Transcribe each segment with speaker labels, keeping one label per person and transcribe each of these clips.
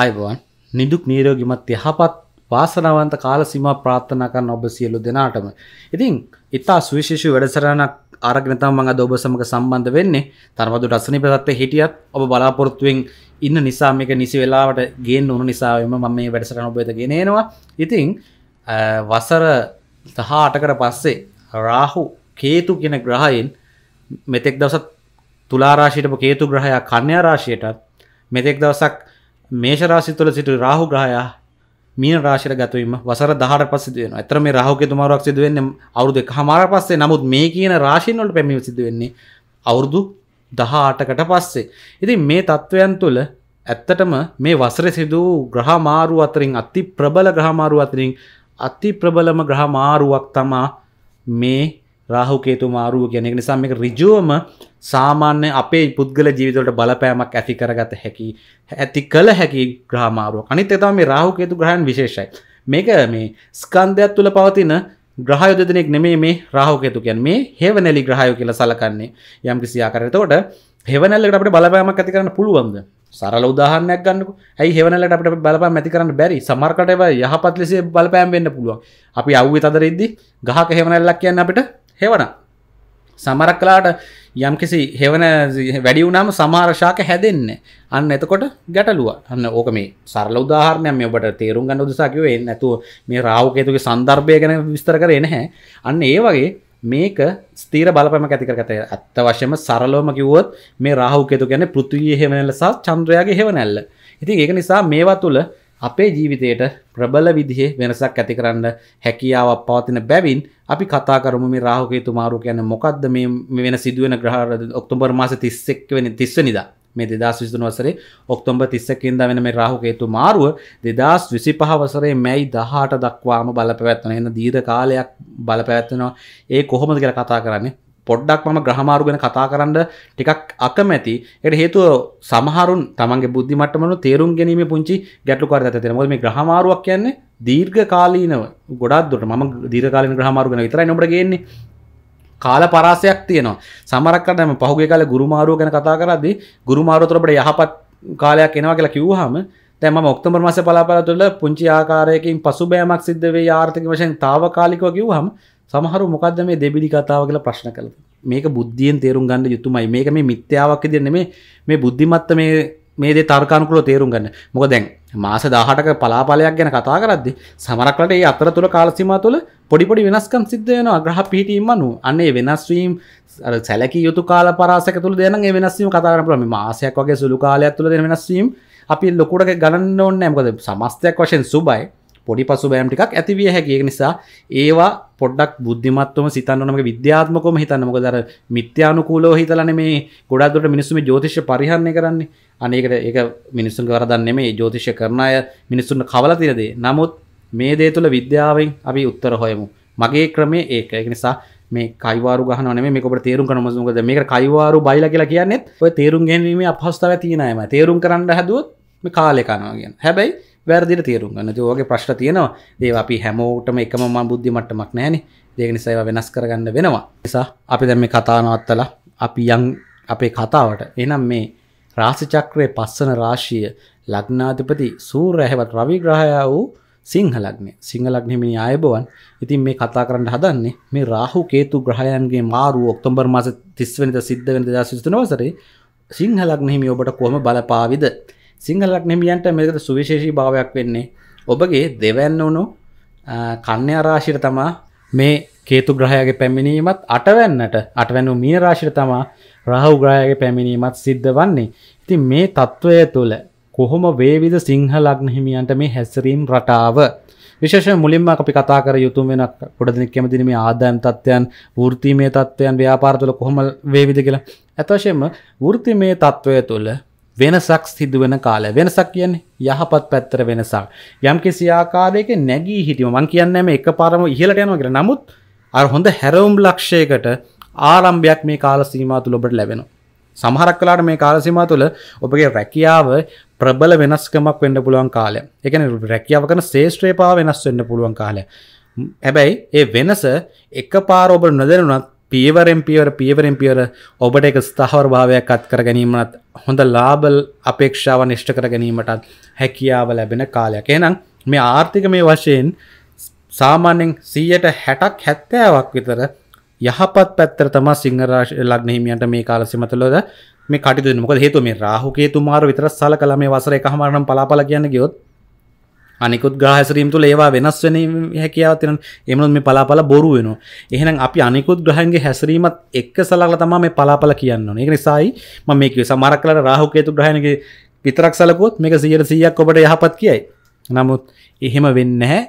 Speaker 1: අයබවන් නිදුක් නීරෝගිමත් යහපත් වාසනාවන්ත කාලසිම ප්‍රාර්ථනා කරන ඔබ සියලු දෙනාටම. ඉතින් ඉතා සුවිශේෂී වැඩසටහනක් අරගෙන තමයි මම අද ඔබ සමග සම්බන්ධ වෙන්නේ. තරමදුට අසනීප තත්ත්වයේ හිටියත් ඔබ බලාපොරොත්තුෙන් ඉන්න නිසා මේක නිසි වෙලාවට ගේන්න උණු නිසාම මම මේ වැඩසටහන ඔබ වෙත ගෙන එනවා. ඉතින් වසර 18කට පස්සේ රාහු කේතු කියන ග්‍රහයන් මෙතෙක් දවසක් තුලා රාශියටම කේතු ග්‍රහයා කන්‍යා රාශියටත් මෙතෙක් දවසක් මේෂරාසි තුළ සිට රාහු ග්‍රහයා මීන රාශිර ගතවීම වසර දහට පස්ස වෙන ඇතර මේ රහුක තුමාරක් සිදුවෙන්නේ අවුරුදු හමාර පස්සේ නමුත් මේ කියන රාශීනොට පැමිව සිදුවෙන්නේ අවුරුදු දහආටකට පස්සේ. ඉතින් මේ තත්ත්වයන් තුළ ඇත්තටම මේ වසර සිදුව ග්‍රහමාරු අතරින් අති ප්‍රබල ග්‍රහමාරු අතරින් අති ප්‍රබලම ග්‍රහමාරුවක් තමා මේ රාහුකේතු මාරුව කියන එක නිසා මේක ඍජුවම සාමාන්‍ය අපේ පුද්ගල ජීවිතවලට බලපෑමක් ඇති කරගත හැකි ඇති කළ හැකි ග්‍රහ මාරුවක්. අනිත් එක තමයි මේ රාහුකේතු ග්‍රහයන් විශේෂයි. මේක මේ ස්කන්ධයත් තුල පවතින ග්‍රහයෝ දෙදෙනෙක් නෙමෙයි මේ රාහුකේතු කියන්නේ. මේ හේවනලි ග්‍රහයෝ කියලා සලකන්නේ යම් කිසි ආකාරයකට. එතකොට හේවනල්ලකට අපිට බලපෑමක් ඇති කරන්න පුළුවන්ද? සරල උදාහරණයක් ගන්නකො ඇයි හෙවනලට අපිට බලපෑම් ඇති කරන්න බැරි සමහරකට යහපත් ලෙස බලපෑම් වෙන්න පුළුවන් අපි අවුවේ තදරිද්දි ගහක හෙවනල්ලක් කියන්න අපිට හෙවන සමරක් කලාට යම්කිසි හෙවන වැඩි වුනාම සමාරශාක හැදෙන්නේ අන්න එතකොට ගැටලුව අන්න ඕක මේ සරල උදාහරණයක් මේ ඔබට තේරුම් ගන්න උදෙසා කිව්වේ නැතුව මේ රාහු කේතුගේ සන්දර්භය ගැන විස්තර කරේ නැහැ අන්න ඒ වගේ මේක ස්තීර බලපෑමක් ඇති කරගත ඇත්ත වශයෙන්ම සරලවම කිව්වොත් මේ රාහු කේතු කියන්නේ පෘථිවියේ හේවනැල්ල සහ චන්ද්‍රයාගේ හේවනැල්ල. ඉතින් ඒක නිසා මේවා තුල අපේ ජීවිතයට ප්‍රබල විදිහේ වෙනසක් ඇති කරන්න හැකියාවක් පවතින බැවින් අපි කතා කරමු මේ රාහුකේතු මාරු කියන්නේ මොකද්ද මේ වෙන සිදුවෙන ග්‍රහ ඔක්තෝබර් මාසේ 31 වෙනි 30 වෙනිදා මේ 2023 වසරේ ඔක්තෝබර් 31 වෙනිදා වෙන මේ රාහුකේතු මාරුව 2025 වසරේ මැයි 18 දක්වාම බලපැවැත්වෙන එහෙනම් දීර්ඝ කාලයක් බලපැවැත්වෙනවා ඒ කොහොමද කියලා කතා කරන්නේ පොඩ්ඩක් මම ග්‍රහමාරු ගැන කතා කරන්න ටිකක් අකමැති එයට හේතුව සමහරුන් තමන්ගේ බුද්ධිමට්ටමන තේරුම් ගැනීම පුංචි ගැටලුකාර ඇතෙන මොකද මේ ග්‍රහමාරුවක් කියන්නේ දීර්ඝ කාලීනව ගොඩක් දුරට මම දීර්ඝ කාලීන ග්‍රහමාරු ගැන විතරයි අපිට ගේන්නේ කාල පරාසයක් තියෙනවා සමහරක් කරනම පහුගිය කාලේ ගුරුමාරුව ගැන කතා කරද්දී ගුරුමාරුවතර අපිට යහපත් කාලයක් එනවා කියලා කිව්වහම දැන් මම ඔක්තෝබර් මාසේ පලාපල තුළ පුංචි ආකාරයකින් පසුබෑමක් සිද්ධ වෙයි ආර්ථික වශයෙන් తాවකාලිකව කිව්වහම සමහර මොකද මේ දෙබිලි කතාව කියලා ප්‍රශ්න කළ මේක බුද්ධියෙන් තේරුම් ගන්න යුතුමයි මේක මේ මිත්‍යාවක් දෙන්න මේ මේ බුද්ධිමත්ත මේ මේදේ තර්කානුකුල තේරුම් ගන්න මොක දැන් මාස දාහටක පලාපලයක් ගැන කතා කරද්දි සමරක්ලට ඒ අතර තුළ කාලසිම තුළ පොඩිපොඩි වෙනස්කම් සිද්ධයන අග්‍රහ පිටීම අනු අන්නේ වෙනස්වීම් සැලක යුතු කාල පරසක තුළ දෙන වෙනස්වීම කතාරපුලම මාසයක් වගේ සුළු කාලයක් තුළ දෙන වෙනස්වීම් අපි ලොකුට ගණන්න ඕන්න ඇමකද සමස්තයක් වශයෙන් සුබයි පොඩි පසු බෑම්ටිකක් ඇතිවිය හැකිය නිසා ඒවා පොඩ්ඩක් බුද්ධිමත්වම සිතන්නනම විද්‍යාත්මකොම හිතන්නමක දර මිත්‍යානුකූලෝ හිතලන මේ ගොඩාදුට මිනිස්සුම ජෝතිෂ පරිහරණය කරන්නේ අනේකට ඒ මිනිස්සුන් කරදන්න මේ ජෝතිෂ කරන අය මිනිස්සුන් කවලතිරදේ නමුත් මේ දේ තුළ විද්‍යාවෙන් අපි උත්තර හොයමු මගේ ක්‍රමේ ඒක එක නිසා මේ කයිවාරු ගහනන මේකට තේරුම් කනමසුකද මේක කයිවාරු බයිල කියලා කියන්නෙත් ඔය තේරුම් ගැනීම අපහස්ථාව තියනයම තේරුම් කරන්න හැදුවත් කාලෙ කනවා කියන්න හැබැයි වැරදිට තේරුම් ගන්න යෝගේ ප්‍රශ්ට තියෙනවා දේ අපි හැමෝටම එකම මා බුද්ධිමට්ටමක් නෑන දෙක නිසයිව වෙනස් කරගන්න වෙනවා නිසා අපි දැම මේ කතානවත්තලා අපි යං අපේ කතාවට එනම් මේ රාසිචක්‍රය පස්සන රාශිය ලග්නාධිපති සූරැහැවත් රවිග්‍රහය වූ සිංහලක්නේ සිංහලක්නෙමනි අයබවන් ඉතින් මේ කතා කරන්න හදන්නේ මේ රාහු කේතු ග්‍රහයන්ගේ මාරුව ඔක්තොම්බර් මාස තිස්වනිත සිද්ධ වෙනද දා සිිතනවසරේ සිංහලක්නෙහිමි ඔබට කොම බලපාවිද සිංහලක් නෙමියන්ට මේකට සුවිශේෂී භාවයක් වෙන්නේ ඔබගේ දෙවැන්න වුණු කන්‍ය රාශිර තමා මේ කේතු ග්‍රහයගේ පැමිණීමත් අටවැන්නට අටවැන්නු මිය රාශිර තමා රහු ග්‍රහයගේ පැමිණීමත් සිද්ධ වන්නේ ඉතින් මේ තත්ත්වය තුළ කොහොම වේවිද සිංහලග්න හිමියන්ට මේ හැසිරීම් රටාව විශේෂ මුලින්ම අපි කතා කර යුතු වෙන ගොඩදෙනෙක් කැමති මේ ආදායම් තත්ත්වයන් වෘත්තීමේ තත්ත්වයන් ව්‍යාපාර තුළ කොහොම වේවිද කියලා අත්වශයෙන්ම වෘත්තිමය තත්ත්වය තුළ වෙනසක් සිදුවෙන කාලය වෙනසක් කියන්නේ යහපත් පැත්තර වෙනසක් යම් කිසි ආකාරයක නැගී හිටියම මං කියන්නේ මේ එකපාරම ඉහළට යනවා කියලා. නමුත් අර හොඳ හැරවුම් ලක්ෂයකට ආරම්භයක් මේ කාල සීමාව තුල ඔබට ලැබෙනවා. සමහරක් වෙලාවට මේ කාල සීමාව තුළ ඔබගේ රැකියාව ප්‍රබල වෙනස්කමක් වෙන්න පුළුවන් කාලයක්. ඒ කියන්නේ රැකියාව කරන ශේෂ්ත්‍රය පාව වෙනස් වෙන්න පුළුවන් කාලයක්. හැබැයි ඒ වෙනස එකපාර ඔබ නොදැනුණත් පීවරෙන් පියවර පීවරෙන් පියවර ඔබට එක ස්ථහවර භාවයක් අත් කර ගැනීමත් හොඳ ලාබල් අපේක්ෂාව නිෂ්ට කර ගැනීමටත් හැකියාව ලැබෙන කාලයක් එනම් මේ ආර්ථික මේ වශයෙන් සාමාන්‍යෙන් සීයට හැටක් හැත්තෑවක් විතර යහපත් පැත්තර තමා සිංහරාශ ලක්නහිමියන්ට මේ කාලසිමතුලොද මේ කටිදුනමක හේතු මේ රාහුකේ තුමාර විතර සල කළ මේ වසර එකහමාරනම් පලාපල කියන්න ගියොත් අනිකුත් ග්‍රහසරීම් තුළ ඒවා වෙනස් වෙන හැකියාව තින එමනුත් මේ පලාපල බොරු වෙන එහෙනම් අපි අනිකුත් ග්‍රහන්ගේ හැසරීමත් එක්ක සලල තමා මේ පලාපල කියන්න ඒ නිසායි ම මේක සමරක් කලට රාහුකේතු ග්‍රහණගේ විතරක් සලකුත් මේක සියයට සීයක් ඔබට යහපත් කියයි නමුත් එහෙම වෙන්න හැ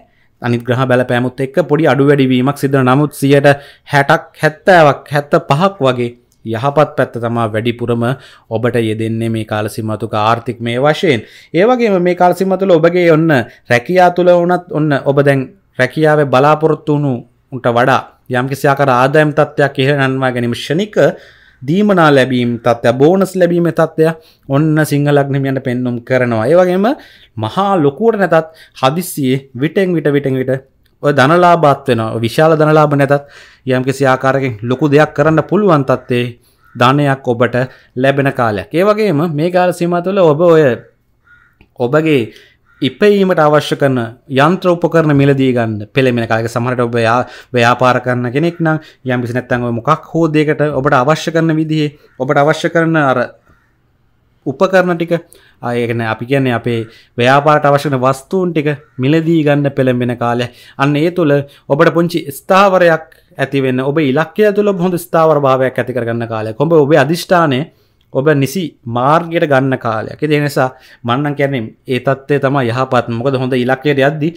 Speaker 1: අනිග්‍රහ බැලපෑමුත් එක් පොඩි අඩු වැඩිවීමක් සිදන නමුත් සියට හැටක් හැත්තෑවක් හැත්ත පහක් වගේ යහපත් පැත්ත තමා වැඩිපුරම ඔබට යෙදෙන්නේ මේ කාලසිමතුක ආර්ථික මේ වශයෙන් ඒවගේම මේ කාලසිමතුල ඔබගේ ඔන්න රැකියා තුළ වනත් ඔන්න ඔබ දැන් රැකියාව බලාපොරොත්තු වුණු උන්ට වඩා යම්කිසියාකර ආදායම් තත්ත්වයක් ඉහරණවා ගැනීම ෂණික දීමනා ලැබීම් තත්ත්ය බෝනස් ලැබීම තත්ත්වය ඔන්න සිංහලක්නමියන්ට පෙන්නුම් කරනවා ඒවගේම මහා ලොකුවට නැතත් හදිස්සියේ විටෙන් විට විටෙන් විට ධනලාබාත් වෙන විශාල ධනලාබ නැතත් යම්කිසි ආකාරකින් ලොකු දෙයක් කරන්න පුළුවන් තත්ත්වේ ධනයක් ඔබට ලැබෙන කාලයක්. ඒ වගේම මේ කාල සීමාව තුළ ඔබ ඔය ඔබගේ ඉපයීමට අවශ්‍ය කරන යන්ත්‍ර උපකරණ මිලදී ගන්න පෙළෙමෙන කාලයක සමහරට ඔබ ව්‍යාපාර කරන කෙනෙක් නම් යම්කිසි නැත්නම් ඔය මොකක් හෝ දෙයකට ඔබට අවශ්‍ය කරන විදිහේ ඔබට අවශ්‍ය කරන අර උපකරණ ටික ආයගෙන අපි කියන්නේ අපේ ව්‍යාපාරට අවශ්‍යන වස්තුූන් ටික මිලදී ගන්න පෙළඹෙන කාලය අන්න ඒ තුළ ඔබට පුංචි ස්ථාවරයක් ඇතිවෙන්න ඔබ ඉලක්කය තුළ හොඳ ස්ථාවර භාවයක් ඇති කරගන්න කාලය කොඹ ඔබ අධිෂ්ඨානය ඔබ නිසි මාර්ගයට ගන්න කාලයක් දෙනිසා මන්නන් කැනම් ඒ තත්වේ තම යහපත් මොකද හොඳ ඉලක්කයට යද්දි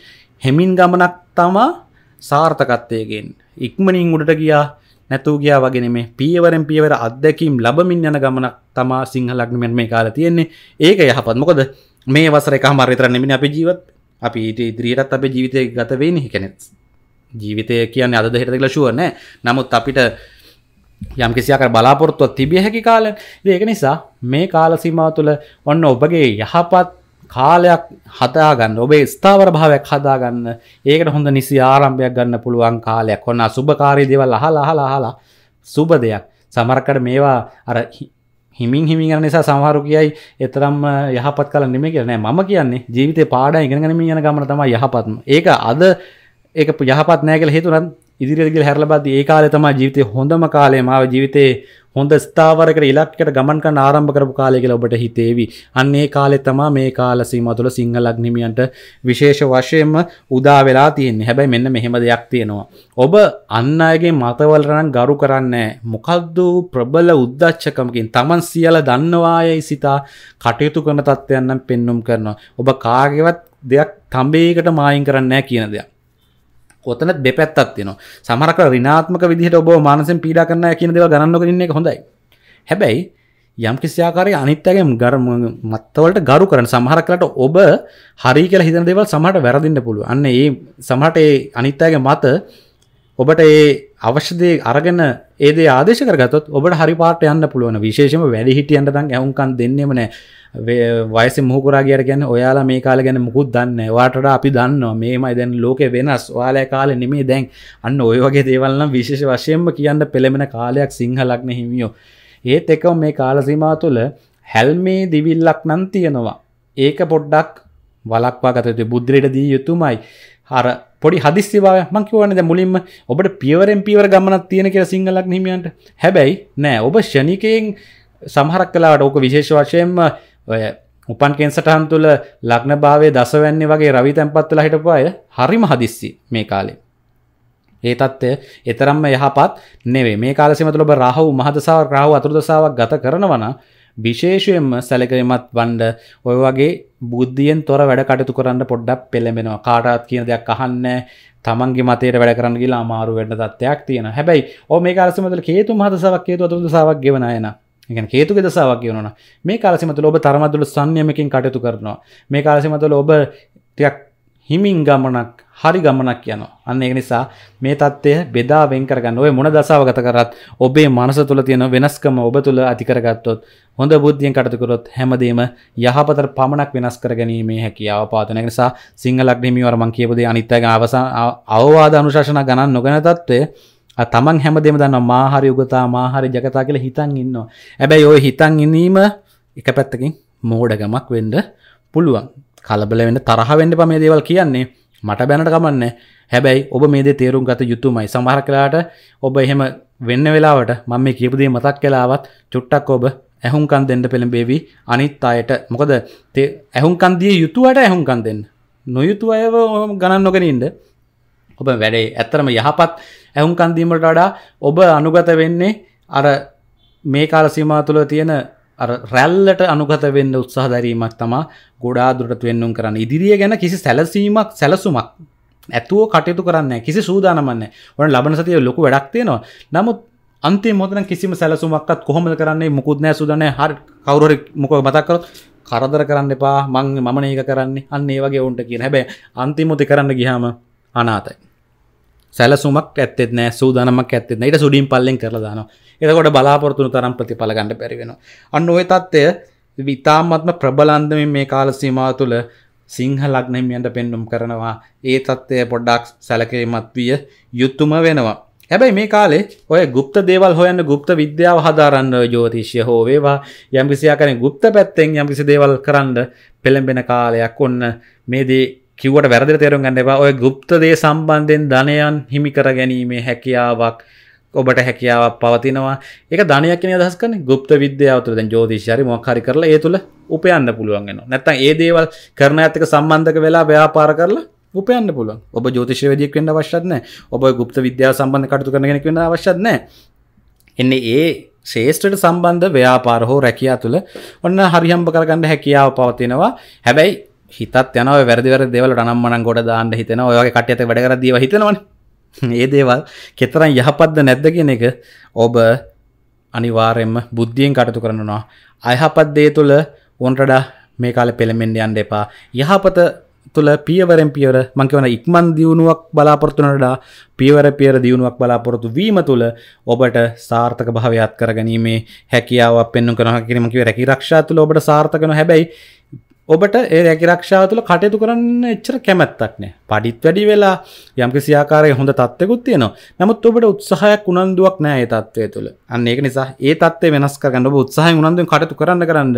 Speaker 1: හෙමින් ගමනක් තමා සාර්ථකත්වයගෙන් ඉක්මනින් උඩට ගියා නැතුූගයා වගෙන මේ පියවරෙන් පියවර අත්දැකීම් ලබමින් යන ගමනක් තමා සිංහලක්නමෙන් මේ කාල තියෙන්නේ ඒක යහපත් මොකද මේ වසර එක මරිතරන්නෙමින් අපි ජීවත් අපි ඊට ඉදිරියටත් අපේ ජීවිතය ගතවෙනි හිකනෙත් ජීවිතය කියන්න අද දෙහෙටදල ශුවන නමුත් අපිට යම් කිසියක බලාපොරොත්තුව තිබිය හැකි කාල ඒක නිසා මේ කාලසිමා තුළ ඔන්න ඔබගේ යහපත් කාලයක් හදාගන්න ඔබේ ස්ථාවර භාවයක් හදාගන්න ඒකට හොඳ නිසි ආරම්භයක් ගන්න පුළුවන් කාලයක් ඔන්න සුභකාරී දේවල් අහලා අහලා අහලා සුබ දෙයක් සමහරකට මේවා අර හිමින් හිමින් යන නිසා සමහරු කියයි එතරම් යහපත් කල නෙමෙයි කියලා නෑ මම කියන්නේ ජීවිතේ පාඩම් ඉගෙන ගනිමින් යන ගමන තමයි යහපත්ම ඒක අද ඒක යහපත් නෑ කියලා හේතුව නම් ඉදිරියට ගිහලා හැරලා බලද්දී ඒ කාලේ තමයි ජීවිතේ හොඳම කාලේ මාව ජීවිතේ හොඳ ස්ථාවරකට ඉලක්කට ගමන් කරන්න ආරම්භ කරපු කාලය කියලා ඔබට හිතේවි. අන්න ඒ කාලේ තමයි මේ කාල සීමාව තුළ සිංහල අග්නිමියන්ට විශේෂ වශයෙන්ම උදා වෙලා තියෙන්නේ. හැබැයි මෙන්න මෙහෙම දෙයක් තියෙනවා. ඔබ අන් අයගේ මතවලට නම් ගරු කරන්නේ මොකද්ද ප්‍රබල උද්දච්චකමකින් Taman සියල්ල දන්නවායයි සිතා කටයුතු කරන තත්ත්වයන් නම් පෙන්눔 කරනවා. ඔබ කාගේවත් දෙයක් තඹේකට මායින් කරන්නේ නැහැ කියන දෙයක්. කොතනත් දෙපැත්තක් තියෙනවා සමහරක ඍණාත්මක විදිහට ඔබ මානසින් පීඩා කරන අය කියන දේවල් ගණන් නොගෙන ඉන්න එක හොඳයි. හැබැයි යම් කිසි ආකාරයක අනිත් අයගේ මත්තවලට ගරු කරන සමහරකට ඔබ හරි කියලා හිතන දේවල් සමහරට වැරදින්න පුළුවන්. අන්න ඒ සමහරට ඒ අනිත් අයගේ මත ඔබට ඒ අවශ්‍යදේ අරගෙන ඒදේ ආදේශ කරගතොත් ඔබට හරිපාට යන්න පුළුවන විශේෂම වැඩි හිටියන්ට දන් ඇවුන්කන් දෙන්නෙම නෑ වයස මුහකරා කියර ගැන ඔයාලා මේ කාල ගැන මුකුත් දන්න වාටට අපි දන්නවා මේමයි දැන් ලෝක වෙනස් වාලය කාල නෙමේ දැන් අන්න ඔය වගේ දේවල්නම් විශේෂ වශයෙන්ම කියන්න පෙළෙමෙන කාලයක් සිංහලක්න හිමියෝ ඒත් එකව මේ කාලසිමා තුළ හැල්මේ දිවිල්ලක් නන් තියෙනවා ඒක පොඩ්ඩක් වලක්වා ගතතු බුද්දරයට දී යුතුමයි අර පොඩි හදිස්සිවා මං කියවන්නේ දැන් මුලින්ම ඔබට පියවරෙන් පියවර ගමනක් තියෙන කියලා සිංහලක් හිමියන්ට. හැබැයි නෑ ඔබ ෂණිකයෙන් සමහරක් වෙලාවට ඕක විශේෂ වශයෙන්ම ඔය උපන් කෙන්සටහන් තුළ ලග්න භාවයේ දසවැන්නේ වගේ රවි තැන්පත් වෙලා හිටපු අය හරිම හදිස්සි මේ කාලේ. ඒ තත්ත්වය එතරම්ම යහපත් නෙවෙයි. මේ කාල සීම තුළ ඔබ රාහු මහදසාවක් රාහු අතුරුදසාවක් ගත කරනවා නම් විශේෂයෙන්ම සැලකිලිමත් වන්න ඔය වගේ බුද්ධියෙන් තොර වැඩ කටතු කරන්න පොඩ්ඩක් පෙළඹෙනවා කාටත් කියන දෙයක් අහන්න තමන්ගේ මතයට වැඩ කරන්න කියලා අමාරු වැඩ තත්වයක් තියෙන හැබැයි ඕ මේ කාලසිමතල කේතු මහදසාවක් හේතු අතුරු සාවක් ගෙවන අයන ගැන හේතු ෙදසාවක් කියවන මේ කාලසිමතුල ඔබ තරමදුල සංයමකින් කටයුතු කරනවා මේ කාලසිමතුල ඔබ ටයක් හිමින් ගමනක් හරි ගමනක් යනවා. අන්න ඒක නිසා මේ தත්ත්වය බෙදා වෙන් කරගන්න. ඔය මොන දසාව ගත කරත් ඔබේ මනස තුල තියෙන වෙනස්කම ඔබ තුල ඇති කරගත්තොත් හොඳ බුද්ධියෙන් කටයුතු කරොත් හැමදේම යහපතට පමණක් වෙනස් කරගැනීමේ හැකියාව පවතන. ඒක නිසා සිංහල අග්නිමිවර මම කියපු දේ අනිත්‍යයෙන් අවසන් අවවාද අනුශාසනා ගණන් නොගෙන தත්ත්වය තමන් හැමදේම දන්නවා මාහරි උගතා මාහරි జగතා කියලා හිතන් ඉන්නවා. හැබැයි ওই හිතන් ඉනීම එක පැත්තකින් මෝඩකමක් වෙන්න පුළුවන්. කලබල වෙන්න තරහවෙන්න ප මේ දේවල් කියන්නේ මට බැනට කමන්න හැබැයි ඔබ මේ තේරුම් ගත යුතුමයි සමහර කලාට ඔබ එහෙම වෙන්න වෙලාවට මම මේ කියපුදේ මතක් කලාවත් චුට්ටක් ඔබ ඇහුම්කන් දෙන්න පෙළඹේවි අනිත් අයට මොකද ඇහුම්කන්දිය යුතුවට ඇහුම්කන් දෙන්න නොයුතු අයව ගණන් නොගෙනින්ට ඔබ වැඩේ ඇත්තරම යහපත් ඇහුම් කන්දීමට වඩා ඔබ අනුගත වෙන්නේ අර මේ කාල සීමා තුළ තියෙන රැල්ලට අනුගත වෙන්න උත්සාහ දැරීමක් තමා ගොඩා දුරට වෙන්නුම් කරන්න ඉදිරිිය ගැන කිසි සැලසීමක් සැලසුමක් ඇතුව කටයුතු කරන්න කිසි සූදානමන්න ඕන ලබන සතිය ලොකු වැඩක්තියනවා නමුත් අන්ති මොදන කිසිම සැලසුමක්ත් කොහොම කරන්නේ මුකුත්නෑ සුදනය හරි කවුරරි මොක මතක්කරොත් කරදර කරන්න එපා මං මමන ඒක කරන්නේ අන්න ඒ වගේ ඔවුන්ට කිය හැබැ අන්තිමොති කරන්න ගිහාම අනාතයි සැලසුමක් ඇත්තෙත් නෑ සූදානමක් ඇත්තෙත් ඊට සුඩින් පල්ලෙන් කරලා දානවා එතකොට බලාපොරොත්තුන තරම් ප්‍රතිඵල ගන්න බැරි වෙනවා අන්න ওই தත්ත්වය විතාමත්ම ප්‍රබලන්දමින් මේ කාල සීමාව තුළ සිංහලක්නෙමියන්ට පෙන්නුම් කරනවා ඒ තත්ත්වය පොඩ්ඩක් සැලකිරීමත් විය යුත්තුම වෙනවා. හැබැයි මේ කාලේ ඔය ගුප්ත දේවල් හොයන්න ගුප්ත විද්‍යාව හදාරන්න ජෝතිෂය හෝ වේවා යම්කිසියා කරන ගුප්ත පැත්තෙන් යම්කිසි දේවල් කරන්න පෙළඹෙන කාලයක් ඔන්න මේදී කිවට වැරදි තේරුම් ගන්න එපා ඔය ගුප්තදේ සම්බන්ධයෙන් ධනයන් හිමි කර ගැනීමේ හැකියාවක් ඔබට හැකියාවක් පවතිනවා ඒක ධනයක් කියන අදහස් කරන්නේ গুপ্ত විද්‍යාව තුළ දැන් ජ්‍යොතිෂය මොකක් හරි කරලා ඒ තුළ උපයන්න පුළුවන් වෙනවා නැත්නම් ඒ දේවල් කරන අයත් එක්ක සම්බන්ධක වෙලා ව්‍යාපාර කරලා උපයන්න පුළුවන් ඔබ ජෝතිෂවදයක් වන්න අවශ්‍යත්න ඔබ ಗುප්ත විද්‍යා සම්බන්ධ කටතු කරන කෙනෙක් වන්න අවශ්‍යත්න එන්නේ ඒ ශේෂ්ට්‍රට සම්බන්ධ ව්‍යාපාර හෝ රැකයා තුළ ඔන්න හරිහම්ප කරගන්න හැකියාව පවතිනවා හැබැයි හිතත් යන වැරදිවර දෙවල ටනම්මන ගොඩ දාන්න හිතෙන ඔයගේ කටයත වැඩකර දීව හිතෙනවන ඒ දේවල් කෙතරම් යහපත්ද නැද්ද කියන එක ඔබ අනිවාරෙන්ම බුද්ධියෙන් කටතු කරනවා අයහපත් දේ තුළ ඔන්ටඩ මේ කාල පෙළමෙන්ඩ අන්ඩ එපා යහපත තුළ පියවරෙන් පියවර මංකවන ඉක්මන් දියුණුවක් බලාපොරත්තුනටා පියවර පියර දියුණුවක් බලාපොරොතු වීම තුළ ඔබට සාර්ථක භාවයත් කරගැනීමේ හැකියාව පෙන්ු කරහ කිරීමකිව රැකි රක්ෂා තුළ ඔබට සාර්ථකන හැබැයි ඔබට ඒ රැකිරක්ෂාව තුළ කටයුතු කරන්න එච්චර කැමැත්තක් නෑ පඩිත් වැඩි වෙලා යම්කි සියාකාරය හොඳ තත්වකුත් තියෙනවා නමුත් ඔබට උත්සාහයක් උනන්දුවක් නෑ ඒ තත්වය තුළ අන්න ඒක නිසා ඒ තත්වේ වෙනස් කරන්න ඔබ උත්සාහයෙන් උනන්දුවෙන් කටයුතු කරන්න කරන්න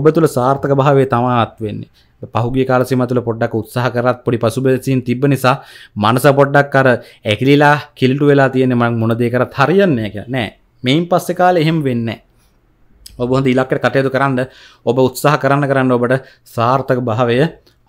Speaker 1: ඔබ තුළ සාර්ථක භාවය තමාත් වෙන්නේ පහුගිය කාල සීමා තුළ පොඩ්ඩක් උත්සාහ කරත් පොඩි පසුබැසීම් තිබ්බ නිසා මනස පොඩ්ඩක් අර ඇකිලිලා කිලිටු වෙලා තියෙන්නේ මම මොන දේ කරත් හරියන්නේ නැහැ නෑ මේන් පස්සේ කාලේ එහෙම වෙන්නේ නැහැ ඔබොඳ ඉලක්කට කටයුතු කරන්න ඔබ උත්සාහ කරන්න කරන්න ඔබට සාර්ථක භාවය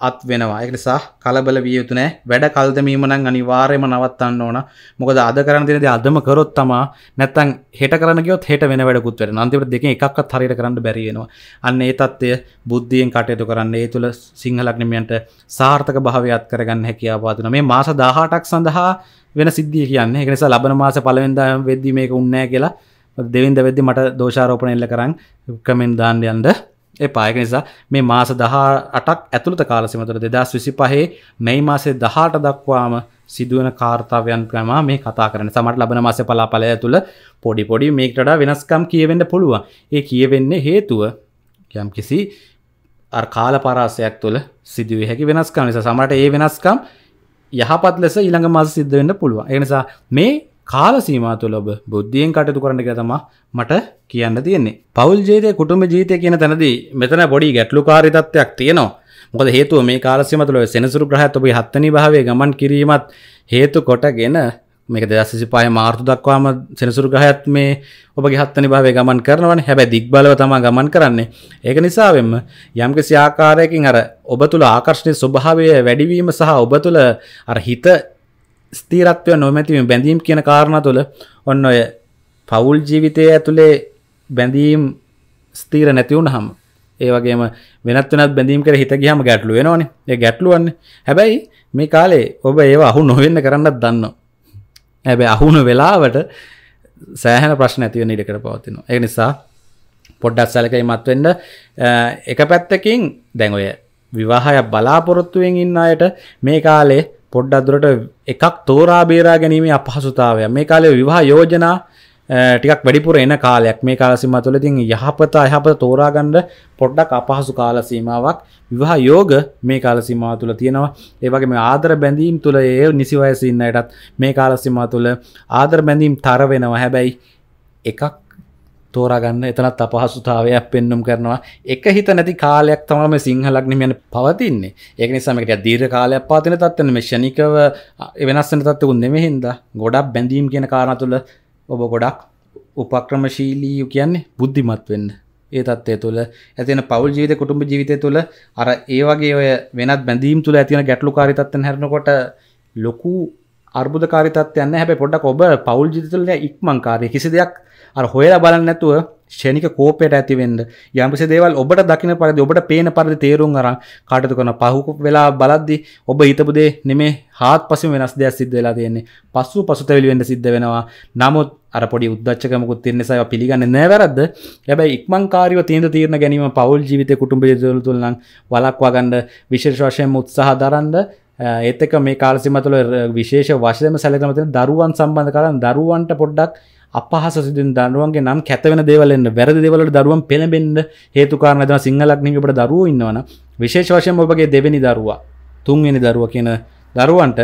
Speaker 1: අත් වෙනවා ඒක නිසා කලබල විය යුතු නෑ වැඩ කල්දමීම නම් අනිවාර්යයෙන්ම නවත්තන්න ඕන මොකද අද කරන්න තියෙන දේ අදම කරොත් තමා නැත්තම් හෙට කරන්න ගියොත් හෙට වෙන වැඩකුත් වෙනවා අන්තිමට දෙකෙන් එකක්වත් හරියට කරන්න බැරි වෙනවා අන්න ඒ தත්ත්වය බුද්ධියෙන් කටයුතු කරන්න ඒ තුල සිංහලග්නමයන්ට සාර්ථක භාවය අත් කරගන්න හැකියාව පාදුන මේ මාස 18ක් සඳහා වෙන සිද්ධිය කියන්නේ ඒක නිසා ලබන මාස පළවෙනිදා වෙද්දී මේක උන්නේ නැහැ කියලා දෙවින්ද වෙද්දි මට දෝෂාරෝපන එල්ල කරන්න කමෙන් දාන්ඩයන්ට එපායක නිසා මේ මාස දහ අටක් ඇතුළත කාලසිමතර දෙදස් විසි පහේ මෙයි මාසේ දහට දක්වාම සිදුවන කාර්තාවයන් ක්‍රම මේ කතා කරන සමට ලබන මාස පලාපලය තුළ පොඩි පොඩි මේකට වෙනස්කම් කියවෙන්න පුළුවන් ඒ කියවෙන්නේ හේතුව යම් කිසි කාල පරාසයක් තුළ සිදුව හැකි වෙනස්කම් නිසා සමට ඒ වෙනස්කම් යහපත් ලෙස ඊළඟ මාස සිද්ධවෙන්න පුළුවන් එනිසා මේ කාල සීමා තුළ ඔබ බුද්ධියෙන් කටයුතු කරන්න කියලා තමයි මට කියන්න තියෙන්නේ. පෞල් ජීවිතය කුටුම්බ ජීවිතය කියන තැනදී මෙතන පොඩි ගැටලුකාරී තත්ත්වයක් තියෙනවා. මොකද හේතුව මේ කාල සීමා තුළ සෙනසුරු ග්‍රහයත් ඔබේ හත්වෙනි භාවයේ ගමන් කිරීමත් හේතු කොටගෙන මේක දෙදස්සිපාය මාර්තු දක්වාම සෙනසුරු ග්‍රහයත් මේ ඔබගේ හත්වනි භාවය ගමන් කරනවනේ හැබැයි දිග්බලව තමයි ගමන් කරන්නේ ඒක නිසා වෙන්න යම්කිසි ආකාරයකින් අර ඔබ තුල ආකර්ෂණීය ස්වභාවය වැඩිවීම සහ ඔබ තුල අර හිත ස්තීරත්වය නොමැතිවීම බැඳීම් කියන කාරණා තුළ ඔන්න ඔය පවුල් ජීවිතය ඇතුළේ බැඳීම් ස්තීර නැතිවුණහම ඒ වගේම වෙනත් වෙනත් බැඳීම් කර හිත ගියාම ගැටලු වෙනවනේ. ඒ ගැටලුවන්නේ. හැබැයි මේ කාලේ ඔබ ඒව අහු නොවෙන්න කරන්නත් දන්නවා. හැබැයි අහුන වෙලාවට සෑහන ප්‍රශ්න ඇති වෙන ඉඩකඩ පවතිනවා. ඒ නිසා පොඩ්ඩක් සැලකීමත් වෙන්න එක පැත්තකින් දැන් ඔය විවාහයක් බලාපොරොත්තු වෙමින් ඉන්න අයට මේ කාලේ පොඩ්ඩක් දුරට එකක් තෝරා බේරා ගැනීම අපහසුතාවය මේ කාලේ විවාහ යෝජනා ටිකක් වැඩිපුර එන කාලයක් මේ කාලසීම තුළ ඉතින් යහපත අයහපත තෝරාගන්න පොඩ්ඩක් අපහසු කාල සීමාවක් විවාහ යෝග මේ කාල සීමාව තුළ තියෙනවා ඒ වගේ මේ ආදර බැඳීම් තුළ ඒ නිසි වයසින් අයටත් මේ කාල සීමාව තුළ ආදර බැඳීම් තර වෙනවා හැබැයි එකක් තෝරගන්න එතනත් අපහසුතාවයක් පෙන්නුම් කරනවා එක හිත නැති කාලයක් තමම සිංහලක්නිමයන පවතින්නේ ඒක නිසාමකට දීර කාලයක් පාතින තත්වන මිෂණිකව වෙනස්සන තත්වකුන් නෙමෙහින්ද ගොඩක් බැඳීම් කියන කාරණ තුළ ඔබ ගොඩක් උපක්‍රමශීලී කියන්නේ බුද්ධිමත් වෙන්න ඒ තත්වය තුළ ඇතින පවල් ජීවිත කුටුම්ඹ ජීවිතය තුළ අර ඒ වගේ ඔය වෙනත් බැඳීම් තුළ ඇතින ගැටලු කාරිතත්වන හැරනකොට ලොකු අර්බුදකාරිතත් යන්න හැබ පොඩක් ඔබ පවුල් ජිතතුල ඉක්මංකාරය කිසි දෙයක් අ හොයලා බලන්න නැතුව ෂණික කෝපයට ඇතිවෙන්ද යම්පසි දේවල් ඔබට දකින පරිදි ඔබට පේන පරිදි තේරුම් අරන් කාටතු කරන පහුකු වෙලා බලද්දි ඔබ හිතපුදේ නෙමේ හාත් පසු වෙනස් දෙයක් සිද්ධ වෙලා තියෙන්නේ පස්සු පසුතැවිලිවෙන්න සිද්ධ වෙනවා නමුත් අර පොඩි උද්දච්චකමකුත් තියෙන නිසා ඒවා පිළිගන්නේ නැහැ වැරද්ද හැබැයි ඉක්මන්කාරීව තියෙන තීරණ ගැනීම පෞල් ජීවිතේ කුටුම්බ ජීවිතවල නම් වළක්වා ගන්න විශේෂ වශයෙන් උත්සාහ දරන්න එත්තක මේ කාලසිමතුල විශේෂ වශයම සැලකනමතින දරුවන් සම්බන්ධ කරන්න දරුවන්ට පොඩ්ඩක් අපහස සිදින් දරුවන්ගේ නම් කැතවෙන දේවලෙන්න්න වැරදි දෙවලට දරුවන් පෙළබෙන්න්න හේතුකාරණ දන සිංහලක්නකට දරුව ඉන්නවන විශේෂ වශයෙන් ඔබගේ දෙවැනි දරුවා තුන්වෙනි දරුව කියන දරුවන්ට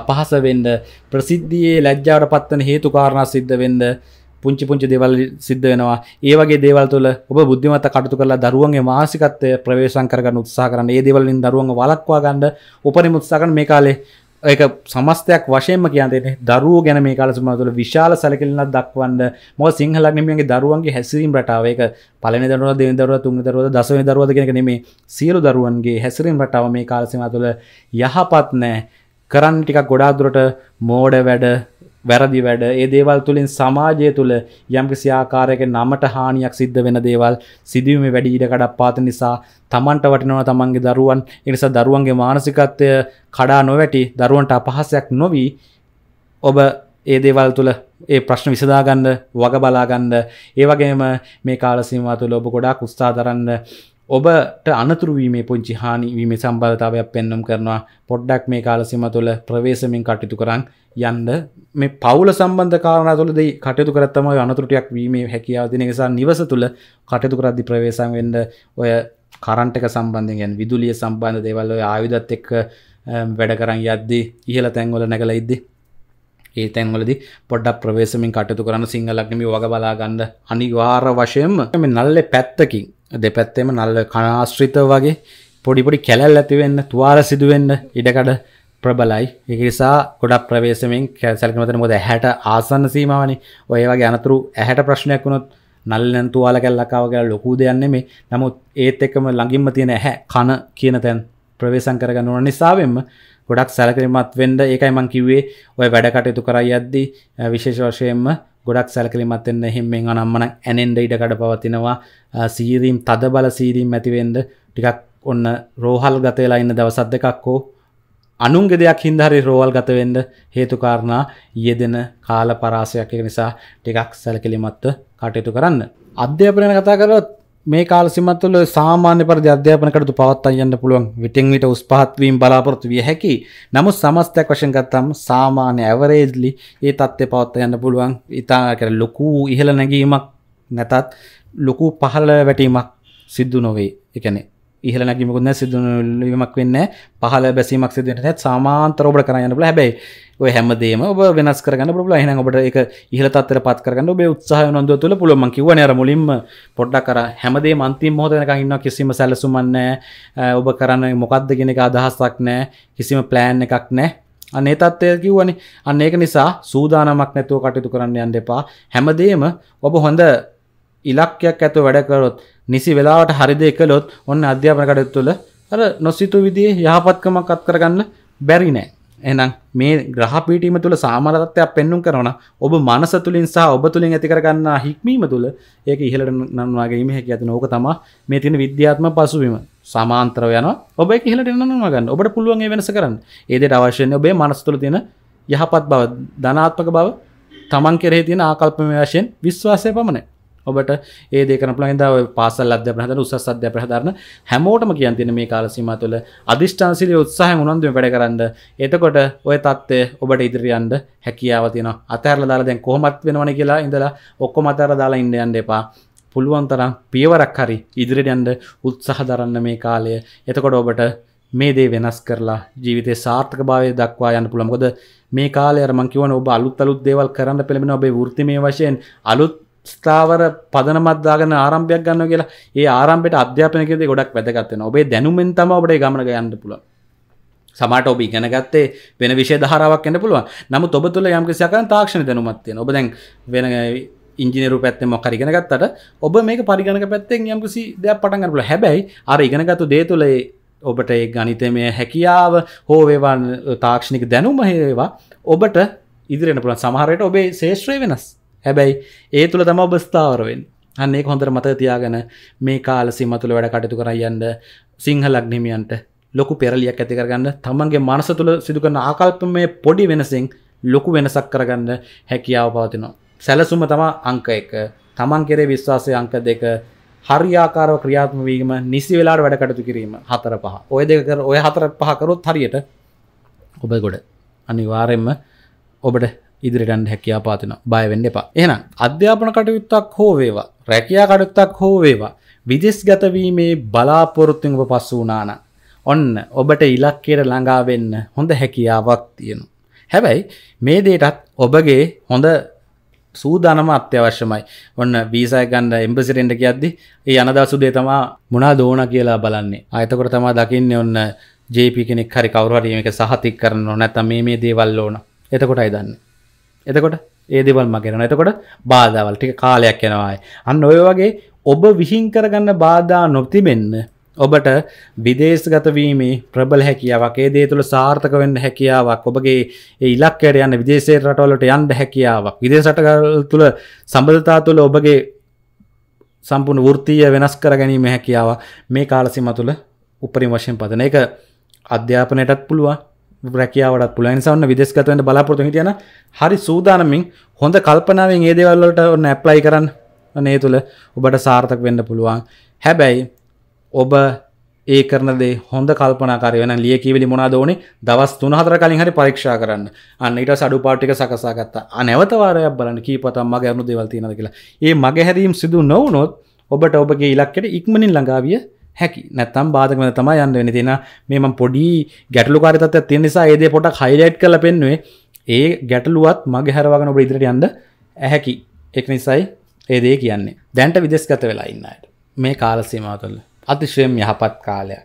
Speaker 1: අපහස වෙන්ඩ ප්‍රසිද්ධියයේ ලැජ්ජාවට පත්වන හේතුකාරණ සිද්ධ වෙන්ඩ පුංචි පුංචි දෙවල් සිද්ධ වෙනවා ඒවගේ දේවල් තුළ ඔබ බුද්ධිමත කටතු කරලා දරුවන්ගේ මාසිකත්වය ප්‍රවේශන් කරගන්න උත්සා කරන්න ඒ දෙවලින් දරුවන් වලක්වා ගන්න උපරිම උත්සා කරන මේ කාලේ ඒක සමස්තයක් වශයෙන්ම කියන්නේ දරුවෝ ගැන මේ කාල සමාජ තුළ විශාල සැලකිල්ලක් දක්වන්න මොකද සිංහල නෙමෙයිගේ දරුවන්ගේ හැසිරීම රටාව ඒක පළවෙනි දරුවා දෙවෙනි දරුවා තුන්වෙනි දරුවා දසවෙනි දරුවා කියන එක නෙමෙයි සියලු දරුවන්ගේ හැසිරීම රටාව මේ කාල සීමාව තුළ යහපත් නැහැ කරන්න ටිකක් ගොඩාක් දුරට මෝඩ වැඩ වැරදි වැඩ ඒ දේවල් තුළින් සමාජය තුළ යම්කිසි ආකාරයක නමට හානියක් සිද්ධ වෙන දේවල් සිදුවීම වැඩි ඉඩ කඩප්පාත නිසා තමන්ට වටිනවා තමන්ගේ දරුවන් ඒ නිසා දරුවන්ගේ මානසිකත්වය කඩා නොවැටි දරුවන්ට අපහාසයක් නොවි ඔබ ඒ දේවල් තුළ ඒ ප්‍රශ්න විසඳා ගන්න වග බලා ගන්න ඒ වගේම මේ කාල සීමාව තුළ ඔබ ගොඩාක් උත්සාහ දරන්න ඔබට අනතුරුවීමේ පුංචි හානිවීම සම්බලතාවයක් පෙන්නම් කරනවා පොඩ්ඩක් මේ කාලසිම තුළ ප්‍රවේශමෙන් කටයුතු කරන් යන්න මේ පවුල සම්බන්ධ කාරණ තුළද කටයුතු කරත්තම අනතුරටයක් වීමේ හැකියාව දෙන නිසා නිවස තුළ කටයුතු කරද්දි ප්‍රවේශම් වෙන්න ඔය කරන්ට එක සම්බන්ධයෙන් ගැන් විදුලිය සම්බන්ධ දේවල් ඔය ආයුධත් එක්ක වැඩ කරන් යද්දී ඉහළ තැන්වල නැගලා ඉද්දී ඒ තැන්වලද පොඩ්ඩක් ප්‍රවේශමින් කටයුතු කරන සිංහලක්නම වග බලාගන්න අනිවාර වශයෙන්ම මේ නල්ලෙ පැත්තකින් දෙපැත්තෙම නල්ල කනාශ්‍රිතව වගේ පොඩිපොඩි කැලැල් ඇතිවෙන්න තුවාර සිදුවෙන්න ඉඩකඩ ප්‍රබලයි එකනිසා ගොඩක් ප්‍රවේශමෙන් කැසල්කමතන මොද හැට ආසන්න සීමාවනි ඔය වගේ අනතුරු ඇහැට ප්‍රශ්නයක් වුණොත් නල්ලන් තුවාල කැල්ලකාව කියලා ලොකු දෙයන්නේ මේ නමුත් ඒත් එක්කම ළඟින්ම තියෙන ඇහැ කන කියන තැන් ප්‍රවේශම් කරගන්න ඕන නිසාවෙන්ම ගොඩක් සැලකිලිමත් වෙන්න ඒකයි මං කිව්වේ ඔය වැඩ කටයුතු කරයි යද්දී විශේෂ වශයෙන්ම ගොඩක් සැලකිලිමත් වෙන්න එහෙම මේ අනම්මනම් ඇනෙන්න ඉඩකඩ පවතිනවා සීරීම් තද බල සීරීම් ඇතිවෙන්න ටිකක් ඔන්න රෝහල් ගත වෙලා ඉන්න දවස් දෙකක් හෝ අනුන්ගේ දෙයක් හින්දා හරි රෝහල් ගත වෙන්න හේතු කාරණා යෙදෙන කාල පරාසයක් ඒක නිසා ටිකක් සැලකිලිමත්ව කටයුතු කරන්න අධ්‍යාපනය කතා කරොත් මේ කාල සිමත් තුළ සාමාන්‍ය පරිදි අධ්‍යාපන කටයුතු පවත්වා යන්න පුළුවන් විටින් විට උස් පහත් වීම බලාපොරොත්තු විය හැකි. නමුත් සමස්තයක් වශයෙන් ගත්තම සාමාන්‍ය ඇවරේජ්ලි ඒ தත්ත්වය පවත්වා යන්න පුළුවන්. ඊටා කර ලොකු ඉහළ නැගීමක් නැතත් ලොකු පහළ වැටීමක් සිද්ධු නොවේ. ඒ කියන්නේ ඉහල නැගිමකුත්න සිදුවීමක් වෙන්න පහල බැසීමක් සිදුවෙන සාමාන්තරෝබට කරයන්න බල හැබැයි ඔය හැමදේම ඔබ වෙනස් කරගන්න පුළ හන ඔබට එක ඉහල තත්තර පත් කරන්න ඔබේ උත්සාහ නොද තුළ පුළම කිව නර මුලින්ම පොඩ්ඩක් කර හැමදේ මන්ති මෝදනක ඉන්න කිසිම සැලසුමන්න ඔබ කරන්න මොකක්ද ගෙනක අදහස්සක් නෑ කිසිම ප්ලෑන් එකක් නෑ අනේ තත්ත්වය කිව්වනි අන්න ඒක නිසා සූදානමක් නැතුව කටයුතු කරන්න යන්න එපා හැමදේම ඔබ හොඳ ඉලක්කයක් ඇතුව වැඩ කරොත් නිසි වෙලාවට හරිද එකලොත් ඔන්න අධ්‍යාපන කටයුතු තුළ අර නොසිතු විදිහේ යහපත්කමක් අත් කරගන්න බැරි නෑ. එහෙනම් මේ ග්‍රහ පීඨීම තුළ සාමාන්‍ය තත්ත්වයක් පෙන්눔 කරන ඔබ මනස තුලින් සහ ඔබ තුලින් ඇති කරගන්න හික්මීම තුළ ඒක ඉහළට නන්වා ගැනීම හැකියාව තියෙන ඕක තමයි මේ තියෙන විද්‍යාත්මක පසුබිම. සමාන්තරව යනවා. ඔබ ඒක ඉහළට නන්වා ගන්න. ඔබට පුළුවන් ඒ වෙනස කරන්න. ඒ දෙයට අවශ්‍ය වෙන්නේ ඔබේ මනස තුළ තියෙන යහපත් බව, ධනාත්මක බව, තමන් කෙරෙහි තියෙන ආකල්පමය වශයෙන් විශ්වාසය පමණයි. ඔබට ඒ දෙකන පලහිද පාසල් අධ්‍ය ප්‍රහදර උසස් අධ්‍ය ප්‍රහධරන හැමෝටම කියන් තින මේ කාලසීම තුළ අධිෂ්ඨාන්සිලි උත්සාහ උනන්දුව වැඩ කරන්න එතකොට ඔය තත්ත්වය ඔබට ඉදිරියන්ට හැකියාව තියෙන අතැරල දාලා දැන් කොහොමත් වෙනවන කියලා ඉඳලා ඔක්කො මතර දාලා ඉන්න යන්න එපා පුළුවන් තරම් පියවරක් හරි ඉදිරිටයන්ට උත්සාහ දරන්න මේ කාලය එතකොට ඔබට මේ දේ වෙනස් කරලා ජීවිතේ සාර්ථක භාවය දක්වා යන්න පුළුවන් මොකද මේ කාලේ අර මං කියවන ඔබ අලුත් අලුත් දේවල් කරන්න පෙළඹෙන ඔබේ වෘත්තිමය වශයෙන් අලුත් ස්ථාවර පදනමත්දාගන ආරම්භයක් ගන්න කියලා ඒ ආරම්භට අධ්‍යාපනකෙද ගොඩක් වැදගත්වෙන ඔබේ දැනුමෙන් තම ඔබට ගමන යන්න පුළුව සමට ඔබ ඉගෙනගත්තේ වෙන විශෂ ධාරාවක් එන්න පුළුව නමු ඔබ තුළ යම්කිසිකන් තාක්ෂණ දැනුමත්තිය ඔබදැන් වෙන ඉංජිනරු පැත්තේ මොක් ඉගෙනගත්තට ඔබ මේ පරිගණක පැත්තෙන් යම්කිසි දෙයක් පටන්ගන්න පුළ හැබැයි අර ඉගෙනගත්තු දේ තුළේ ඔබට ඒ ගනිතමය හැකියාව හෝවේවන් තාක්ෂණික දැනුම හේවා ඔබට ඉදිරෙන පුළන් සමහරයට ඔබේ ශේෂත්‍රය වෙනස් හැබැයි ඒ තුළ තම ඔබස්ථාවරුවෙන් අන්නේ හොඳර මත තියාගෙන මේ කාල සිමතුළ වැඩ කටතු කරයන්න සිංහලක්නිමියන්ට ලොකු පෙරලියක් ඇතිකරගන්න තමන්ගේ මනස තුළ සිදුකන ආකල්ප මේ පොඩි වෙනසින් ලොකු වෙනසක් කරගන්න හැකියාව පවතිනවා. සැලසුම තමා අංක එක තමන් කෙරේ විශ්වාසය අංක දෙක හරියාකාරව ක්‍රියාත්මවීම නිසි වෙලාට වැඩ කටතු කිරීම හතර පහ ඔය දෙක ඔය හතර පහකරොත් හරියට ඔබ ගොඩ අනිවාරෙන්ම ඔබට ඉදිරිටන් හැකයා පාතින බයවෙන්න එපා එන අධ්‍යාපන කටයුත්තක් හෝ වේවා රැකයා කටයුත්තක් හෝ වේවා විදෙස් ගතවීමේ බලාපොරොත්තුව පස්ස වනාන ඔන්න ඔබට ඉලක්කයට ළඟාවෙන්න හොඳ හැකියාවක් තියෙනු. හැබැයි මේ දේටත් ඔබගේ හොඳ සූදානම අත්‍යවශ්‍යමයි ඔන්න වීසය ගන්න එම්බසිරෙන්ට කියද්දි ඒ අනදසුදේ තමා මුණා දෝන කියලා බලන්නේ අයතකොට තමා දකින්න ඔන්න ජේපි කෙනෙක් හරි කවරුහරීමක සහතික් කරන්න නැත මේ මේ දේවල් ඕන එතකොටයි දන්න එතකොට ඒදවල් මගෙන එතකොට බාධාවල් ටික කාලයක් යනවායි අන්න ඔය වගේ ඔබ විහින් කරගන්න බාධා නොතිබෙන්න ඔබට විදේශගතවීමේ ප්‍රබල හැකියාවක් ඒ දේ තුළ සාර්ථක වෙන්න හැකියාවක් ඔබගේ ඉලක්කයට යන්න විදේශේ රටවලට යන්න හැකියාවක් විදේශට තුළ සබඳතා තුළ ඔබගේ සම්පූර්ණ වෘත්තීය වෙනස් කර ගැනීම හැකියාව මේ කාලසිම තුළ උපරිම වශයෙන් පදන එක අධ්‍යාපනයටත් පුළුවන් රැකියාවට පුලන්සවන්න විදෙස්ගතවට බලාපොරතු හිටියන හරි සූදානමින් හොඳ කල්පනාවෙන් ඒ දේවල්ලට ඔන්න ඇප්ලයි කරන්න නේ තුළ ඔබට සාර්ථක වෙන්න පුළුවන් හැබැයි ඔබ ඒ කරනදේ හොඳ කල්පනාකාරය වෙන ලියකිවිලි මොනාද ඕනේ දවස් තුන හතර කලින් හරි පරීක්ෂා කරන්න අන්න ඊට සඩු පාටික සකසා ගත්තා අනැවත වාරයක් බලන්න කීපතම් මගේ අරුණු දේවල් තියෙනද කියලා ඒ මගේ හැරීම් සිදු නොවුනොත් ඔබට ඔබගේ ඉලක්කයට ඉක්මනින් ළඟාවිය හැකි නැත්තම් බාධකම තම යන්න වෙන තියෙන මේම පොඩි ගැටලු කාරිතත් ඇත්තිය නිසා ඒදේ පොටක් හයිලයිට් කල පෙන්වේ ඒ ගැටලුවත් මගේ හැරවාගෙන ඔබ ඉදිරිට යන්න ඇහැකි එක් නිසයි ඒදේ කියන්නේ දැන්ට විදෙස්ගත වෙලා ඉන්නයට මේ කාලසීමතුල අතිශයම් යහපත් කාලය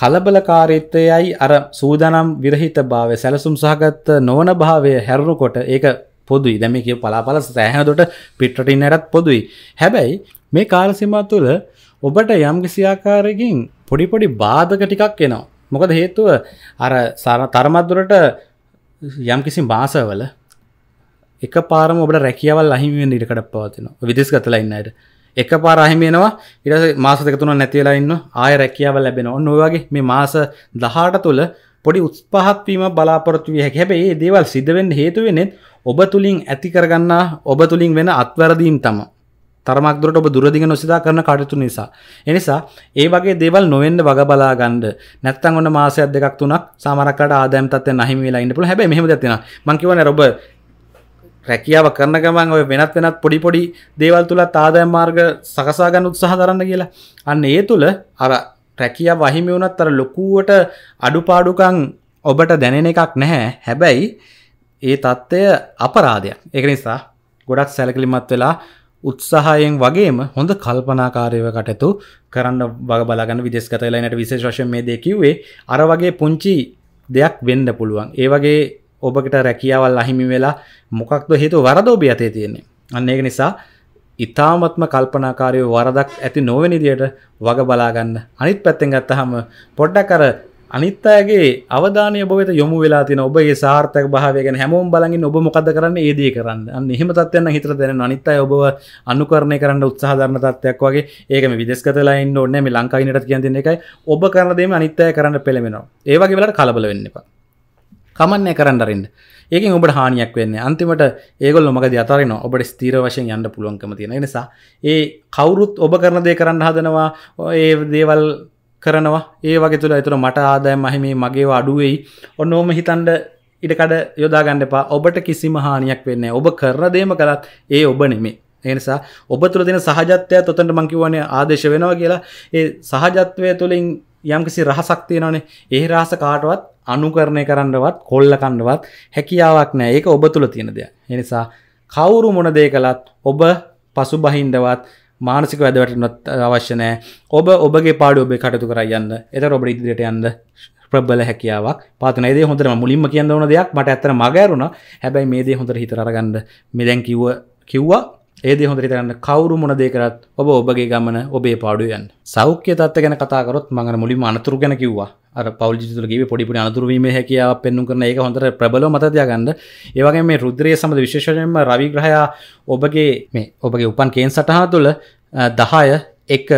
Speaker 1: කලබලකාරීත්වයයි අර සූදනම් විරහිත භාව සැලසුම් සහගත්ත නොවන භාවය හැරුණු කොට ඒක පොදුයි දැම කිය පලාපල සෑහනතොට පිටටින් ඇරත් පොදුයි හැබැයි මේ කාලසිමා තුළ ඔබට යම් කිසියාකාරයකින් පොඩිපොඩි බාධක ටිකක් එනවා. මොකද හේතුව අර තරමත්දුරට යම් කිසි මාසවල එක පාරම ඔබට රැකියවල් අහිමිවෙන් ඉඩකට පවතිනවා විදිස් ගතලයින්නයට එක පාර අහිමේනවා ඉට මාස දෙකතුන නැතිවෙලාඉන්න ආය රැකියාව ලැබෙන ඔන්න ඔයගේ මේ මාස දහට තුළ පොඩි උත්පහත්වීම බලාපොරොත්තු විය හැකි හැබැයි ඒ දේවල් සිද්ධවෙන්න හේතුවෙනෙත් ඔබ තුළින් ඇති කරගන්නා ඔබ තුළින් වෙන අත්වරදීම් තමයි තරමක් දුරට ඔබ දුරදිග නොසිතා කරන කටයුතු නිසා. එනිසා ඒ වගේ දේවල් නොවෙන්න වග බලා ගන්න. නැත්තම් ඔන්න මාසයක් දෙකක් තුනක් සමහරකට ආදායම් තත්ත්වයෙන් අහිමි වෙලා ඉන්න පුළුවන්. හැබැයි මෙහෙම දෙයක් තියෙනවා. මං කියවනේ ඔබ රැකියාව කරන ගමන් ඔය වෙනත් වෙනත් පොඩි පොඩි දේවල් තුල ආදායම් මාර්ග සකසා ගන්න උත්සාහ කරන්න කියලා. අන්න ඒ තුල අර රැකියාව අහිමි වුණත් අර ලොකුවට අඩුපාඩුකම් ඔබට දැනෙන එකක් නැහැ. හැබැයි ඒ தත්ත්වය අපරාධයක්. ඒක නිසා ගොඩක් සැලකිලිමත් වෙලා උත්සාහයෙන් වගේම හොඳ කල්පනාකාරයව කටයුතු කරන්න වග බලගන්න විදෙස්ගතලයිනට විශේෂ වශයෙන් මේ දේ කිව්වේ අර වගේ පුංචි දෙයක් වෙන්න පුළුවන්. ඒ වගේ ඔබකට රැකියාවල් අහිමි වෙලා මොකක්ද හේතුව වරද ඔබ යතේ තියෙන්නේ. අන්න ඒක නිසා ඉතාමත්ම කල්පනාකාරයව වරදක් ඇති නොවෙන විදියට වග බලා ගන්න. අනිත් පැත්තෙන් ගත්තහම පොඩ්ඩක් අර අනිත් අයගේ අවධානය ඔබ වෙත යොමු වෙලා තියෙන ඔබ ඒ සාර්ථක භාවය ගැන හැමෝම බලමින් ඔබ මොකද කරන්න ඒ දේ කරන්න. අන්න එහෙම තත්ත්වයක් නම් හිතට දැනෙන අනිත් අය ඔබව අනුකරණය කරන්න උත්සාහ දරන තත්ත්වයක් වගේ ඒක මේ විදේශගතලා ඉන්න ඕනේ මේ ලංකාවිනටත් කියන දෙන එකයි. ඔබ කරන දේම අනිත් අය කරන්න පෙළඹෙනවා. ඒ වගේ වෙලාවට කලබල වෙන්න එපා. කමන්නය කරන්න අරින්න ඒකින් ඔබට හානියක් වෙන්නේ අන්තිමට ඒගොල්ල මගද අතරන ඔබට ස්තීර වශයෙන් යන්න පුළුවන්කම තියෙන නිසා ඒ කවුරුත් ඔබ කරන දේ කරන්න හදනවා ඒ දේවල් කරනවා ඒ වගේ තුළ ඇතුර මට ආදායම් මහමේ මගේ අඩුවෙයි ඔන්න ඕම හිතන්ඩ ඉඩකඩ යොදාගන්න එපා ඔබට කිසිම හානියක් වෙන්න ඔබ කරදේම කළත් ඒ ඔබ නෙමේ එනිසා ඔබ තුළ දෙන සහජත්වය තොතට මංකිවනේ ආදේශ වෙනවා කියලා ඒ සහජත්වය තුළින් යම්කිසි රහසක් තියෙනවනේ ඒ රහස කාටවත් අනුකරණය කරන්නවත් කොල්ල කන්නවත් හැකියාවක් නෑ ඒක ඔබ තුළ තියෙන දෙයක් එනිසා කවුරු මොන දේ කළත් ඔබ පසු බහින්දවත් මානසික වැදවැටනොත් අවශ්‍ය නෑ ඔබ ඔබගේ පාඩු ඔබේ කටතු කර යන්න එත ඔබ ඉදිරියට යන්න ප්‍රබල හැකියාවක් පාතන දේ හොඳරම මුලින්ම කියන්න ඕන දෙයක් මට ඇතන මගෑරුණ හැබැයි මේ දේ හොඳර හිතරගන්න මෙදැන් කිව්ව කිව්වා ඒද හොඳරි කරන්න කවරු මොන දෙකරත් ඔබ ඔබගේ ගමන ඔබේ පාඩුයන් සෞඛ්‍ය තත්ත ගැන කතාකරොත් මඟ මුලි අනතුර ගැන කිවවා අර පවල්ජිතුරගේ පොඩිපුට අනතුරීම හැකියාව පෙන්නුම් කරන එක හොඳට ප්‍රබල මතතියගන්න ඒවගේ මේ රුද්‍රය සමඳ විශේෂයෙන්ම රවිග්‍රහයා ඔබගේ මේ ඔබගේ උපන් කේන් සටහා තුළ දහය එක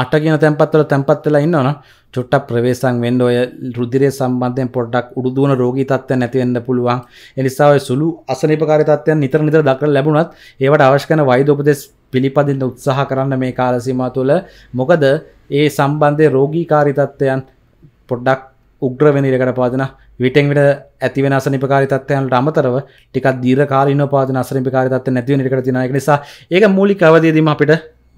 Speaker 1: අට කියන තැන්පත්වල තැන්පත් වෙලා ඉන්නවනම් චුට්ටක් ප්‍රවේශම් වෙන්න ඔය රුධිරය සම්බන්ධයෙන් පොඩ්ඩක් උඩුදුවන රෝගී තත්ත්වයන් නැති වෙන්න පුළුවන්. ඒ නිසා ඔය සුළු අසනීපකාරී තත්ත්වයන් නිතර නිතර දක්වලා ලැබුණත් ඒවට අවශ්‍ය කරන වෛද්‍ය උපදෙස් පිළිපදින්න උත්සාහ කරන්න මේ කාල සීමාව තුළ. මොකද ඒ සම්බන්ධයේ රෝගීකාරී තත්ත්වයන් පොඩ්ඩක් උග්‍ර වෙන ඉරකට පාදන විටෙන් විට ඇති වෙන අසනිපකාරී තත්ත්වයන්ට අමතරව ටිකක් දීර්ඝ කාලිනව පාදන අසනිපකාරී තත්ත්ව නැති වෙන ඉරකට තියෙන එක නිසා ඒක මූලික අවධියදීම අපිට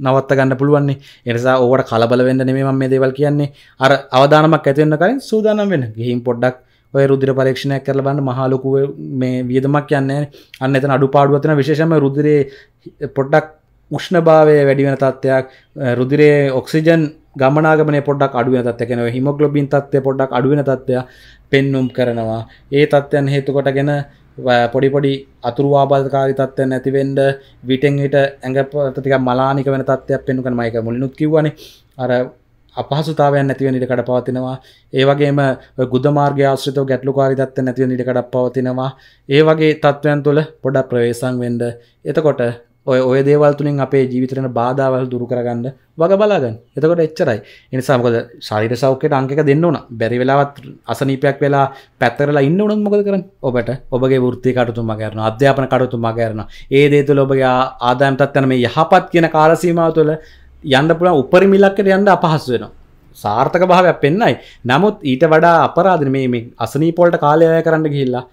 Speaker 1: නවත්ත ගන්න පුළුවන්නේ එනිසා ඕවට කලබල වෙන්න නෙමේ මම මේ දේවල් කියන්නේ අර අවදානමක් ඇති වෙන්න කලින් සූදානම් වෙන්න ගිහින් පොඩ්ඩක් ඔය රුධිර පරීක්ෂණයක් කරලා බලන්න මහා ලොකු මේ වියදමක් යන්නේ නැහැ අන්න එතන අඩුපාඩුවක් තියෙනවා විශේෂයෙන්ම රුධිරේ පොඩ්ඩක් උෂ්ණභාවය වැඩි වෙන තත්ත්වයක් රුධිරේ ඔක්සිජන් ගමනාගමනේ පොඩ්ඩක් අඩු වෙන තත්ත්වයක් එනවා හිමොග්ලොබින් තත්ත්වය පොඩ්ඩක් අඩු වෙන තත්ත්වයක් පෙන්눔 කරනවා ඒ තත්ත්වයන් හේතු කොටගෙන පොඩිපොඩි අතුරවාබල්කාරි තත්ව නැතිවෙන්ඩ විටෙන්හිට ඇඟ පතික මලානික වෙන තත්වයක් පෙන්නුකන මයික මුලිනුත් කිවන අර අපහසුතාවයන් නැතිවෙන ඉඩකට පවතිනවා ඒවගේම ගුදමාර්ග ආශ්‍රිතව ගැටලුකාරි තත්ව නැතිව නිඩකට පවතිනවා ඒ වගේ තත්ත්වයන් තුළ පොඩක් ප්‍රවේසං වෙන්ඩ එතකොට ඔය ඔය දේවල් තුළින් අපේ ජීවිතරන බාධාවල් දුරු කරගන්න වග බලාගන්න එතකොට එච්චරයි එනිසාමකද ශරිර සෞඛ්‍යයට අංකක දෙන්න ඕන බැරි වෙලාවත් අසනීපයක් වෙලා පැත්තරලා ඉන්න උනත් මොකද කරන්න ඔබට ඔබගේ වෘත්ති කටුතුමා කරන අධ්‍යාපන කටුතුමා කරන ඒ දේ තුළ ඔබගේ ආදායම් තත්ත්වන මේ යහපත් කියන කාලසීමාව තුළ යන්න පුළුවන් උපරිම ඉලක්කයට යන්න අපහසු වෙනවා සාර්ථක භාවයක් පෙන්නයි නමුත් ඊට වඩා අපරාධ මේ අසනීපොල්ට කාලය කරන්න ගිහිල්ලා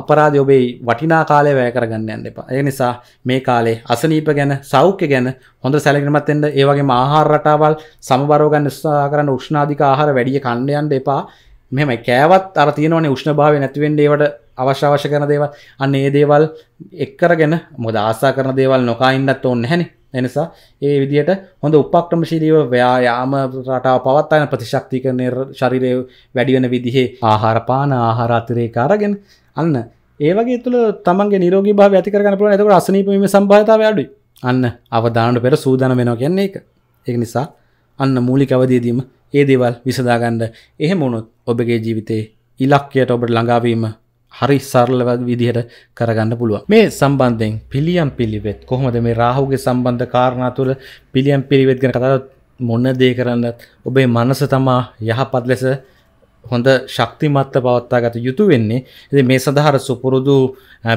Speaker 1: අපරාධ ඔබේ වටිනා කාලය වැය කරගන්න යන්න එපා. ඒ නිසා මේ කාලේ අසනීප ගැන, සෞඛ්‍ය ගැන හොඳ සැලකිලිමත් වෙන්න, ඒ වගේම ආහාර රටාවල් සමබරව ගන්න උත්සාහ කරන්න උෂ්ණාධික ආහාර වැඩි කන්න යන්න එපා. මෙහෙම කෑවත් අර තියෙනවනේ උෂ්ණභාවය නැති වෙන්න ඒවට අවශ්‍ය අවශ්‍ය කරන දේවල්. අන්න ඒ දේවල් එක්කරගෙන මොකද ආසා කරන දේවල් නොකා ඉන්නත් ඕනේ නැහනේ. එනිසා ඒ විදිහට හොඳ උපක්‍රමශීලීව ව්‍යායාම රටාව පවත්වාගෙන ප්‍රතිශක්තිකරණය ශරීරය වැඩි වෙන විදිහේ ආහාර පාන ආහාර අතිරේක අරගෙන අන්න ඒවගේ තුළ තමන්ගේ නිරෝග භාව ඇතිකරන පුළ ඇතක අසනීපීම සම්භාතාව අඩුයි අන්න අවධානට පෙර සූදාන වෙනවා කියන්නේ එක ඒක නිසා අන්න මූලික අවදීදීම ඒ දේවල් විසදාගන්න එහෙම වුණොත් ඔබගේ ජීවිතේ ඉලක්කයට ඔබට ළඟාවීම හරි සරලව විදිහට කරගන්න පුළුවන් මේ සම්බන්ධයෙන් පිළියම් පිළිවෙත් කොහොමද මේ රාහුගේ සම්බන්ධ කාරණා තුළ පිළියම් පිළිවෙත් ගැන කතා මොන දේ කරන්නත් ඔබේ මනස තමා යහපත් ලෙස හොඳ ශක්තිමත්ව පවත්තා ගත යුතු වෙන්නේ ඇති මේ සඳහර සුපුරුදු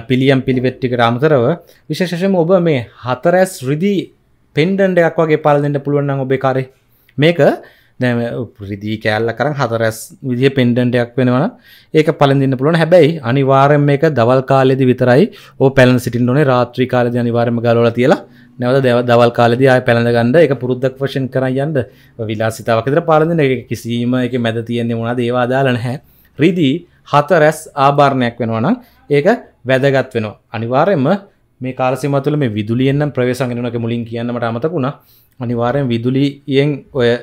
Speaker 1: පිළියම් පිළිවෙට්ටික රාමතරව විශේෂම ඔබ මේ හතරැස් රිදිී පෙන්ඩන්ඩයක් වගේ පාලදෙන්ට පුළුවන් ඔබේ කාරේ මේක දැම ප්‍රිදී කෑල්ල කරන හතරැස් විදිහ පෙන්ඩන්ටයක් වෙනවන ඒක පලඳන්න පුළුවන් හැබැයි අනිවාරෙන් මේක දවල් කාලෙදි විතරයි ඕ පැල් සිටින් ඕනේ රාත්‍රී කාලද අනිවාරම ගලෝල තියලා නැවත දෙව දවල් කාලද ආය පැළඳගන්න එක පුරුද්දක් වශයෙන් කර යන්න විලාසිතාවකතර පාලඳන එක කිසිීම එක මැද තියෙන්නේ වුණා දේවාදාලන හැ රිදී හත රැස් ආභාරණයක් වෙනවන ඒක වැදගත් වෙන අනිවාරයම මේ කාලසිමතුල මේ විදුලියෙන්න්නම් ප්‍රවේශංගෙනක මුලින් කියන්නට අමතකුණා අනිවාරයෙන් විදුලියෙන් ඔය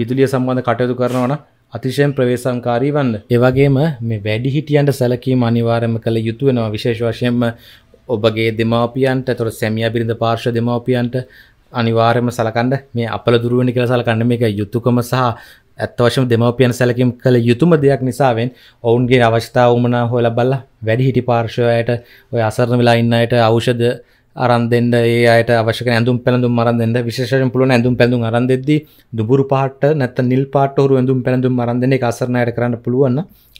Speaker 1: විදුලිය සම්බන්ධ කටයුතු කරනවන අතිශයෙන් ප්‍රවේශංකාරී වන්න ඒවගේම මේ වැඩි හිටියන්ට සැලකීම අනිවාරම කළ යුතු වෙනවා විශේෂ වශයෙන්ම ඔබගේ දෙමාපියන්ට තොර සැමිය බිරිඳ පාර්ශ දෙමාපියන්ට අනිවාර්යම සලකන්න මේ අපල දුරුවනි කියලා සලකන්න මේක යුතුයකම සහ ඇත්ත වශයෙන්ම දෙමාපියන් සැලකීම් කළ යුතුම දෙයක් නිසාවෙන් ඔවුන්ගේ අවශ්‍යතා වුණා හොයලා බලලා වැඩි හිටි පාර්ශවයට ඔය අසරණ වෙලා ඉන්න අයට ඖෂධ අරන්දෙන්ට ඒ අයට අවශ්‍යක ඇඳුම් පැළඳුම් අරන්දෙන්ට විශේෂෙන් පුළුවන් ඇඳුම් පැඳුම් අරන්දෙද දුබුරු පහට නැත නිල් පාටහරු ඇඳුම් පැඳුම් අරන්දෙන අසරණයට කරන්න පුළුවන්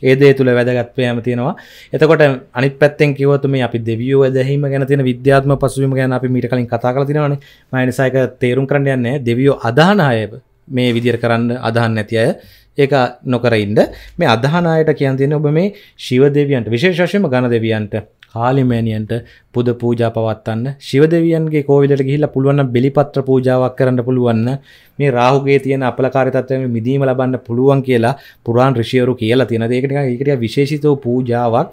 Speaker 1: ඒදේ තුළ වැදගත්වයම තියෙනවා එතකොට අනි පැත්තෙන් කිවතුම අපි දෙවියෝ ඇදහීම ගැන තියෙන විද්‍යාත්ම පසුවීම ගැන අපි මීට කලින් කතා කල තිනවන මනිසායක තේරුම් කරන්න යන්නේ දෙවියෝ අධානාය මේ විදිර කරන්න අදහන්න නැති අය ඒක නොකරයින්ද මේ අදහනායට කියන් තියෙන ඔබ මේ ශිව දෙවියන්ට විශේෂශයම ගණ දෙවියන්ට කාලිමෑනියන්ට පුද පූජා පවත්වන්න ශිව දෙවියන්ගේ කෝවිලට ගිහිල්ලා පුළුවන් නම් බෙලිපත්‍ර පූජාවක් කරන්න පුළුවන් මේ රාහුගේ තියෙන අපලකාරී තත්ත්වයෙන් මිදීම ලබන්න පුළුවන් කියලා පුරාණ ඍෂිවරු කියලා තියෙනවා. ඒක නිකන් ඒකට විශේෂිත පූජාවක්.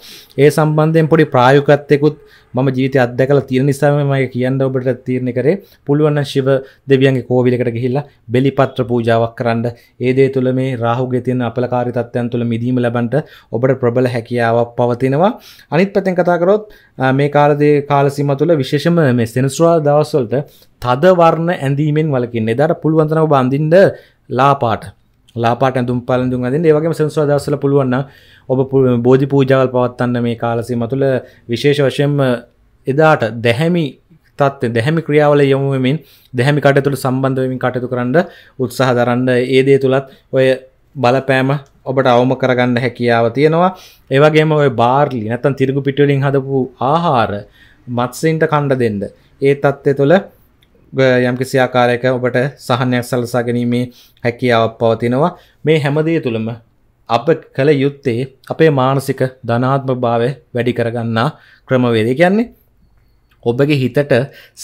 Speaker 1: ඒ සම්බන්ධයෙන් පොඩි ප්‍රායෝගිකත්වෙකුත් මම ජීවිතය අත්දැකලා තියෙන නිසා මම කියන්න ඔබට තීරණය කරේ පුළුවන් නම් ශිව දෙවියන්ගේ කෝවිලකට ගිහිල්ලා බෙලිපත්‍ර පූජාවක් කරන්න. ඒ දේ තුල මේ රාහුගේ තියෙන අපලකාරී තත්ත්වයන් තුල මිදීම ලබන්න ඔබට ප්‍රබල හැකියාවක් පවතිනවා. අනිත් පැත්තෙන් කතා කරොත් මේ කාලදේ කාලසිම තුළ විශේෂම මේ සෙනස්වා දවස්වලට තදවර්ණ ඇඳීමෙන් වලකින්නේ දර පුළුවන්තනව බන්ඳින්ද ලාපාට ලාපාට ඇඳුම් පලඳුම් අඳින්න ඒ වගේම සෙනසුරා දවස්වල පුළුවන් නම් ඔබ බෝධි පූජාවල් පවත්වන්න මේ කාලසීම තුළ විශේෂ වශයෙන්ම එදාට දැහැමි තත්ත්වය දැහැමි ක්‍රියාවල යොමු වෙමින් දැහැමි කටයුතු සම්බන්ධ වෙමින් කටයුතු කරන්න උත්සාහ දරන්න ඒ දේ තුලත් ඔය බලපෑම ඔබට අවම කරගන්න හැකියාව තියෙනවා ඒවගේම ඔය බාර්ලි නැතන් තිරගු පිටවලින් හදපු ආහාර මත්සින්ට කණ්ඩ දෙන්න ඒ තත්ත්ය තුළ යම්කිසි ආකාරයක ඔබට සහනයක් සලසා ගැනීමේ හැකියාවක් පවතිනවා මේ හැමදේ තුළම අප කළ යුත්තේ අපේ මානසික ධනාත්ම භාවය වැඩි කරගන්නා ක්‍රමවේද කියන්නේ ඔබගේ හිතට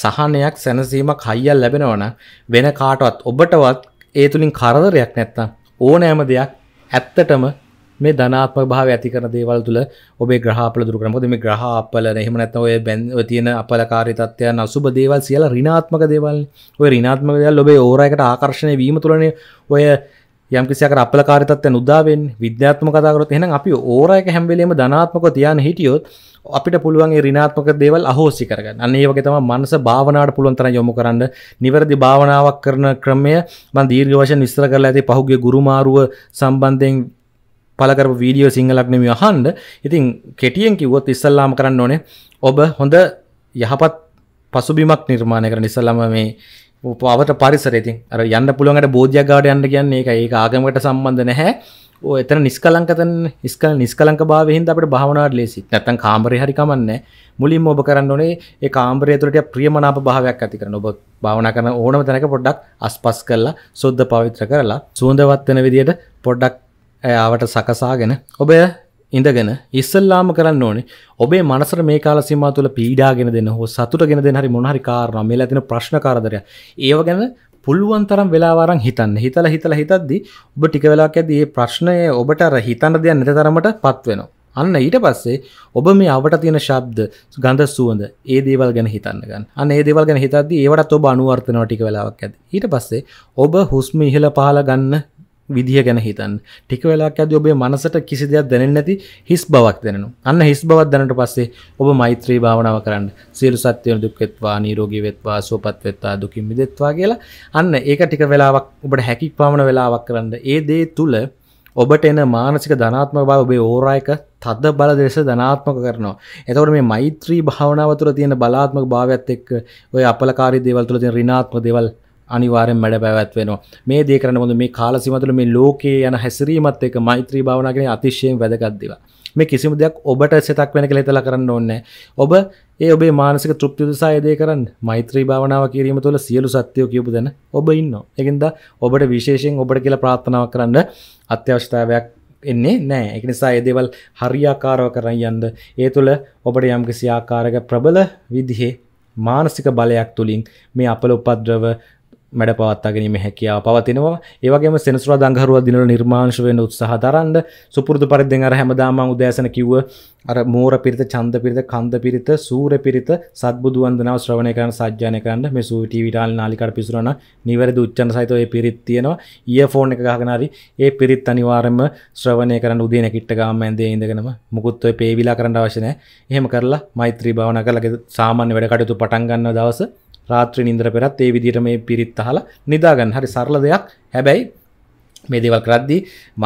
Speaker 1: සහනයක් සැනසීමක් හයියල් ලැබෙනවන වෙන කාටවත් ඔබටවත් ඒ තුළින් කරදරයක් නැත්තම් ඕනෑම දෙයක් ඇත්තටම මේ ධනාත්ම භාව ඇති කරන දේවල් තුළ ඔබේ ග්‍රහපල දුරු කරන මොකද මේ ග්‍රහ අපල එහෙම නැත්නම් ඔය බැන් ඔය තියෙන අපලකාරී තත්ත්වයන් අසුබ දේවල් සියල්ල ඍණාත්මක දේවල් ඔය ඍණාත්මක දේවල් ඔබේ ඕරා එකට ආකර්ෂණය වීම තුළනේ ඔය යම් කිසියකට අපලකාරී තත්ත්වයන් උදා වෙන්නේ විද්‍යාත්මක කතා කරොත් එහෙනම් අපි ඕරා එක හැම වෙලෙම ධනාත්මකව තියාන හිටියොත් අපිට පුළුවන්ගේ රිනාත්මක දේවල් අහෝසි කරගන්න අන්නේ වගේ තම මනස භාවනාට පුළුවන් තරම් යොමු කරන්න නිවැරදි භාවනාවක් කරන ක්‍රමය මම දීර්ඝ වශයෙන් විස්තර කරලා ඇති පහුගිය ගුරුමාරුව සම්බන්ධයෙන් පළ කරපු වීඩියෝ සිංහලක් නෙමෙයි අහන්න. ඉතින් කෙටියෙන් කිව්වොත් ඉස්සල්ලාම කරන්න ඕනේ ඔබ හොඳ යහපත් පසුබිමක් නිර්මාණය කරන ඉස්සලම මේ පවට පරිසරතින් අර යන්න පුළුවන්ට බෝධයක් ගාඩ යන්න කියන්නේ එක ඒ ආගමට සම්බන්ධ නැහැ ඕ එතන නිස්කලංකතන් නිස්කල් නිස්කලංක භාවහින්ද අපට භාවනාවට ලෙසි නැතන් කාමරය හරිකමන්න මුලින් ඔබ කරන්න ඕනේ ඒ කාම්රය තුරට ප්‍රියමනාප භාවයක් ඇති කරන ඔබ භාවනා කරන ඕනම තැනක පොඩ්ඩක් අස්පස් කරලා සුද්ධ පවිත්‍ර කරලා සුවඳවත්වන විදියට පොඩ්ඩක් ඇයාවට සකසාගෙන ඔබය ඉඳගෙන ඉස්සල්ලාම කරන්න ඕනේ ඔබේ මනසට මේ කාල සීමාව තුළ පීඩාගෙන දෙන හෝ සතුටගෙන දෙන හරි මොන හරි කාරණා මේ ලැබෙන ප්‍රශ්න කරදරය ඒව ගැන පුළුවන් තරම් වෙලාව අරන් හිතන්න. හිතලා හිතලා හිතද්දී ඔබ ටික වෙලාවක් ඇද්දී මේ ප්‍රශ්නය ඔබට අර හිතන්න දෙයක් නැති තරමටපත් වෙනවා. අන්න ඊට පස්සේ ඔබ මේ අවට තියෙන ශබ්ද ගඳ සුවඳ ඒ දේවල් ගැන හිතන්න ගන්න. අන්න ඒ දේවල් ගැන හිතද්දී ඒවටත් ඔබ අනුවර්තනවා ටික වෙලාවක් ඇද්දී. ඊට පස්සේ ඔබ හුස්ම ඉහළ පහළ ගන්න විදිහ ගැන හිතන් ටික වෙලාක් ඇද ඔබේ මනසට කිසි දෙයක් දැනෙන් නැති හිස් බවක් දෙනනු අන්න හිස් බවත් දැනට පස්සේ ඔබ මෛත්‍රී භාවනාව කරන්න සියලු සත්‍යයන දුක්වෙත්වා නීරෝගී වෙත්වා සුවපත් වෙත්වා දුකින් මිදෙත්වා කියලා අන්න ඒක ටික වෙලාවක් ඔබට හැකි පාමණ වෙලාවක් කරන්න ඒ දේ තුළ ඔබට එන මානසික ධනාත්ම බව ඔබේ ඕරායක තද බල දෙස ධනාත්මක කරනවා. එතකොට මේ මෛත්‍රී භාවනාව තුළ තියෙන බලාත්මක භාවයත් එක්ක ඔය අපලකාරී දේවල් තුළ තියෙන ඍණාත්මක දේවල් අනිවාරෙන් මැඩ පැවැත්වෙනවා මේ දේකරන ොඳ මේ කාලසිමතුළ මේ ලෝකයේ යන හැසිරීමත් එක මෛත්‍රී භාවනාගෙන අතිශයෙන් වැදගත්දිව මේ කිසිම දෙයක් ඔබට සෙතක් වෙන කළ තලා කරන්න ඕන්න ඔබ ඒ ඔබේ මානසික තෘප්ති උදෙසා ඒ දේ කරන්න මෛත්‍රී භාවනාව කිරීම තුළ සියලු සත්‍යෝ කියපු දෙන ඔබ ඉන්නවා ඒකින්ද ඔබට විශේෂයෙන් ඔබට කියලා ප්‍රාර්ථනාවක් කරන්න අත්‍යවශ්‍යතාවයක් එන්නේ නෑ එක නිසා ඒ දේවල් හරියාකාරව කරන්න යන්න ඒ තුළ ඔබට යම්කිසි ආකාරක ප්‍රබල විදිහේ මානසික බලයක් තුළින් මේ අපල උපද්‍රව මැඩ පවත්තාගැනීම හැකියාව පවතිනවා ඒවගේ සෙනසුර දංගරුව දිනල නිර්මාංශ වෙන උත්සාහ දරන්න සුපුරදු පරිදි අර හැමදාම උදෑසන කිව්ව අර මෝර පිරිත චන්ද පිරිත කන්ද පිරිත සූර පිරිත සත්බුදු වන්දනාව ශ්‍රවණය කරන සජ්ජානය කරන්න මේ සූටි විටාල් නාලිකාට පිසුරන නිවැරදි උච්චන සහිත ඒ පිරිත් තියෙනවා ඊයෆෝන් එක ගහගෙන හරි ඒ පිරිත් අනිවාර්යයෙන්ම ශ්‍රවණය කරන්න උදේ නැගිට ගාම ඇඳේ ඉඳගෙනම මුකුත් ඔය පේවිලා කරන්න අවශ්‍ය නැහැ එහෙම කරලා මෛත්‍රී භාවනා කරලා සාමාන්‍ය වැඩ කටයුතු පටන් ගන්න දවසේ රාත්‍රී නින්දර පෙරත් ඒ විදිහට මේ පිරිත් අහලා නිදා ගන්න. හරි සරල දෙයක්. හැබැයි මේ දේවල් කරද්දී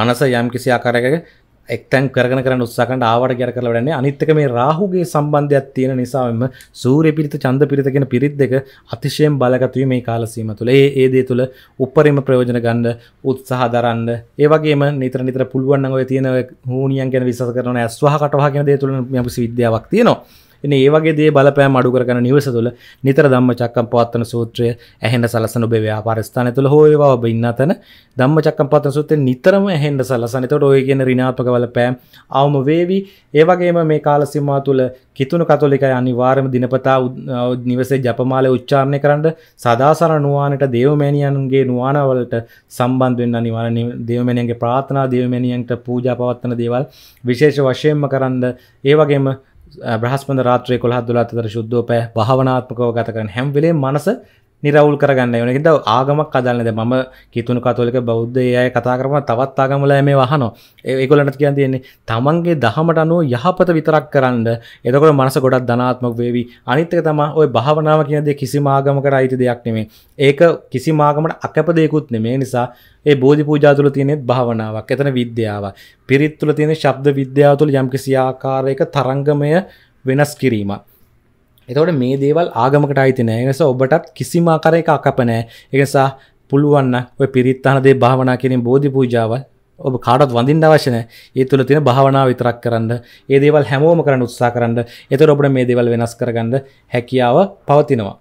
Speaker 1: මනස යම්කිසි ආකාරයකට එක්තැන් කරන කරන උත්සාකන්ට ආවට ගැර කරලා වැඩන්නේ අනිත්තක මේ රාහුගේ සම්බන්ධයක් තියෙන නිසාම සූර්ය පිරිත චන්ද පිරිත කියන පිරිත් දෙක අතිශයෙන් බලගත මේ කාල සීම තුළ. ඒ ඒ දේ තුළ උපරිම ප්‍රයෝජන ගන්න උත්සාහ දරන්න. ඒ වගේම නිතර නිතර පුළුවන් නම් ඔය තියෙන හූනියන් ගැන විශ්වාස කරන ඇස්වහ කටවහ කියන දේ තුළ යම්කිසි විද්‍යාවක් තියෙනවා. එන ඒවගේ දේ බලපෑ මඩු කරන නිවස තුළ නිතර දම්ම චක්කම් පවත්තන සූත්‍රය ඇහෙන්ට සලසන ඔබේ ව්‍යාපාරස්ථාන තුළ හෝයවා ඔබ ඉන්න තැන දම්ම චක්කම් පත්තන සුත්තේ නිතරම ඇහෙන්ට සලසනතට ඔය කියන රිනාපක වලපෑම් අවම වේවි ඒවගේම මේ කාලසිම්මා තුළ කිතුුණු කතොලිකයි අනිවාර්ම දිනපතා නිවසේ ජපමාල උච්චාරණය කරන්න සදාසර නුවානට දේවමැනියන්ගේ නුවානවලට සම්බන්ධෙන් අනිවාන දේවමැනියන්ගේ ප්‍රාථනා දේවමැනියන්ට පූජා පවත්වන දේවල් විශේෂ වශයෙන්ම කරන්න ඒවගේම බ්‍රහස්පද රාත්‍රය කොළහ දුලාතර ශුද්ධෝ පැ භාවනාත්මකව ගත කරන හැම්වෙලේ මනස නිරවුල් කරගන්න යනකද ආගමක් කදන්නද ම කිතුුණු කතුලික බෞද්ධය කතා කරම තවත් ආගමල මේ වහනෝ ඒකොලට කියන් තියෙන්නේ තමන්ගේ දහමට අනුව යහපත විතරක් කරන්න එතකොට මනස ගොඩක් ධනාත්මක් වේවි අනිත්තක තම ඔය භාවනාව කියදේ කිසි මාගමකට අයිති දෙයක් නෙමේ ඒක කිසි මාගමට අකපදයකුත් නෙමේ නිසා ඒ බෝධි පූජාතුල තියෙනෙත් භාවනාවක් එතන විද්‍යාව පිරිත්තුල තියෙන ශබ්ද විද්‍යාව තුළ යම්කිසි ආකාරයක තරංගමය වෙනස් කිරීමක් එතවට මේ දේවල් ආගමකට අයිතිනය එනිස ඔබටත් කිසිමාකර එක අකපනෑ එකසා පුළුවන්න ඔය පිරිත්තහනදේ භාවනා කිරින් බෝධි පූජාව ඔබ කාඩත් වඳින්න අවශ්‍යන ඒ තුළ තින භාවනා විතරක් කරන්න ඒ දේවල් හැමෝම කරන්න උත්සා කරන්න එතර ඔබට මේ දේවල් වෙනස් කරගන්න හැකියාව පවතිනවා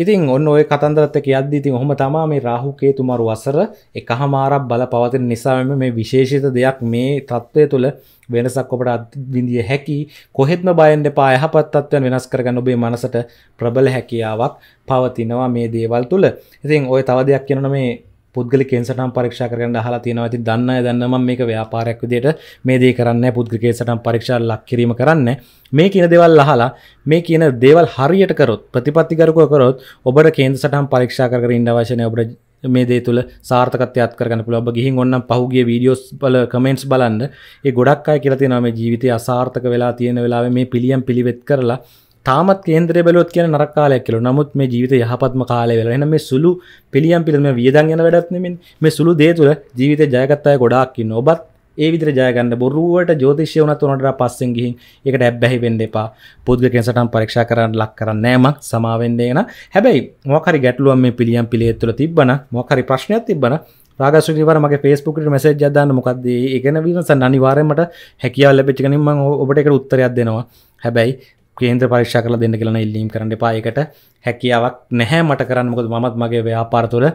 Speaker 1: ඉතින් ඔන්න ඔය කතන්දරත්ත කියද්දි ඉතින් ඔහොම තමා මේ රාහුකේ තුමරු වසර එකහමාරක් බල පවතින නිසාම මේ විශේෂිත දෙයක් මේ තත්ත්වය තුළ වෙනසක් ඔබට අත්විඳිය හැකි කොහෙත්ම බයෙන් එපා යහපත් තත්ත්වයන් වෙනස් කරගන්න ඔබේ මනසට ප්‍රබල හැකියාවක් පවතිනවා මේ දේවල් තුළ ඉතින් ඔය තව දෙයක් කියනවා මේ පුද්ගල කේන්සටම් පරීක්ෂා කරන්න අහලා තියෙනවා ඇති දන්න අය දන්නවා මම මේක ව්‍යාපාරයක් විදිහට මේ දේ කරන්නේ නැහැ පුද්ගල කේන්සටම් පරීක්ෂා ලක් කිරීම කරන්නේ මේ කියන දේවල් අහලා මේ කියන දේවල් හරියට කරොත් ප්‍රතිපත්තිගරුකව කරොත් ඔබට කේන්සටම් පරීක්ෂා කර කර ඉන්න අවශ්‍ය නැහැ ඔබට මේ දේ තුළ සාර්ථකත්වයක් කරගන්න පුළුවන්. ඔබ ගිහින් ඔන්නම් පහුගිය වීඩියෝස් වල කමෙන්ට්ස් බලන්න. ඒ ගොඩක් අය කියලා තියෙනවා මේ ජීවිතය අසාර්ථක වෙලා තියෙන වෙලාවේ මේ පිළියම් පිළිවෙත් කරලා තාමත් කේන්ද්‍රය බැලොත් කියන නරක කාලයක් කියලා. නමුත් මේ ජීවිත යහපත්ම කාලය වෙලා. එහෙනම් මේ සුළු පිළියම් පිළිම වියදම් යන වැඩක් නෙමෙයි. මේ සුළු දේ තුළ ජීවිතේ ජයගත් අය ගොඩාක් ඉන්න. ඔබත් ඒ විදිර ජයගන්න බොරුවට ජෝතිෂය වනත් වනට පස්සෙන් ගිහින් එකට ඇබ්බැහි වෙන්න එපා පුද්ග කෙන්සටම් පරක්ෂා කරන්න ලක් කරන්න නෑමක් සමාවෙන්නේෙන හැබැයි මොකරි ගැටලුවන් මේ පිළියම් පිළියත්තුල තිබන මොකරි ප්‍රශ්නයක් තිබන ගේ පෙස්පුකට මසේජ දන්න මොකක්ද ඒගෙන වීමස අනිවාරයමට හැකියාව ලැබිචිකනින්ම ඔබට එකට උත්තරයක් දෙනවා හැබැයි කේන්ද්‍ර පරික්ෂා කරලා දෙන්න කියලා ඉල්ලීම් කරන්න එපා. ඒකට හැකියාවක් නැහැ මට කරන්න. මොකද මමත් මගේ ව්‍යාපාර තුළ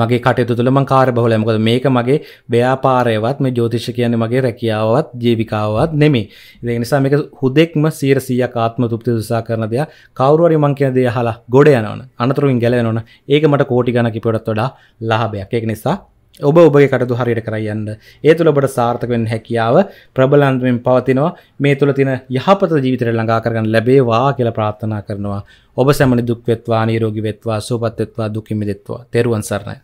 Speaker 1: මගේ කටයුතු තුළ මං කාර්යබහුලයි. මොකද මේක මගේ ව්‍යාපාරයවත් මේ ජ්‍යොතිෂ කියන්නේ මගේ රැකියාවවත් ජීවිකාවවත් නෙමෙයි. ඒක නිසා මේක හුදෙක්ම 100% ආත්ම තෘප්තිය උදසා කරන දෙයක්. කවුරු හරි මං කියන දේ අහලා ගොඩ යනවන. අනතුරුකින් ගැලවෙනවන. ඒක මට කෝටි ගණන් කිපුවටත් වඩා ලාභයක්. ඒක නිසා ඔබ ඔබගේ කටතු හරියට කරයන්න ඒ තුළ ඔබට සාර්ථකෙන් හැකියාව ප්‍රබලන්තුවෙන් පවතිනවා මේ තුළ තින යහපත ජීවිතර ළඟා කරගන්න ලැබේවා කියල ප්‍රාත්ථනා කරනවා ඔබ සැමනි දුක්වෙත්වා නීරෝගි වෙත්වා සූපත්වෙත්වා දුකිමිදෙත්වා තෙරුවන් සරණයි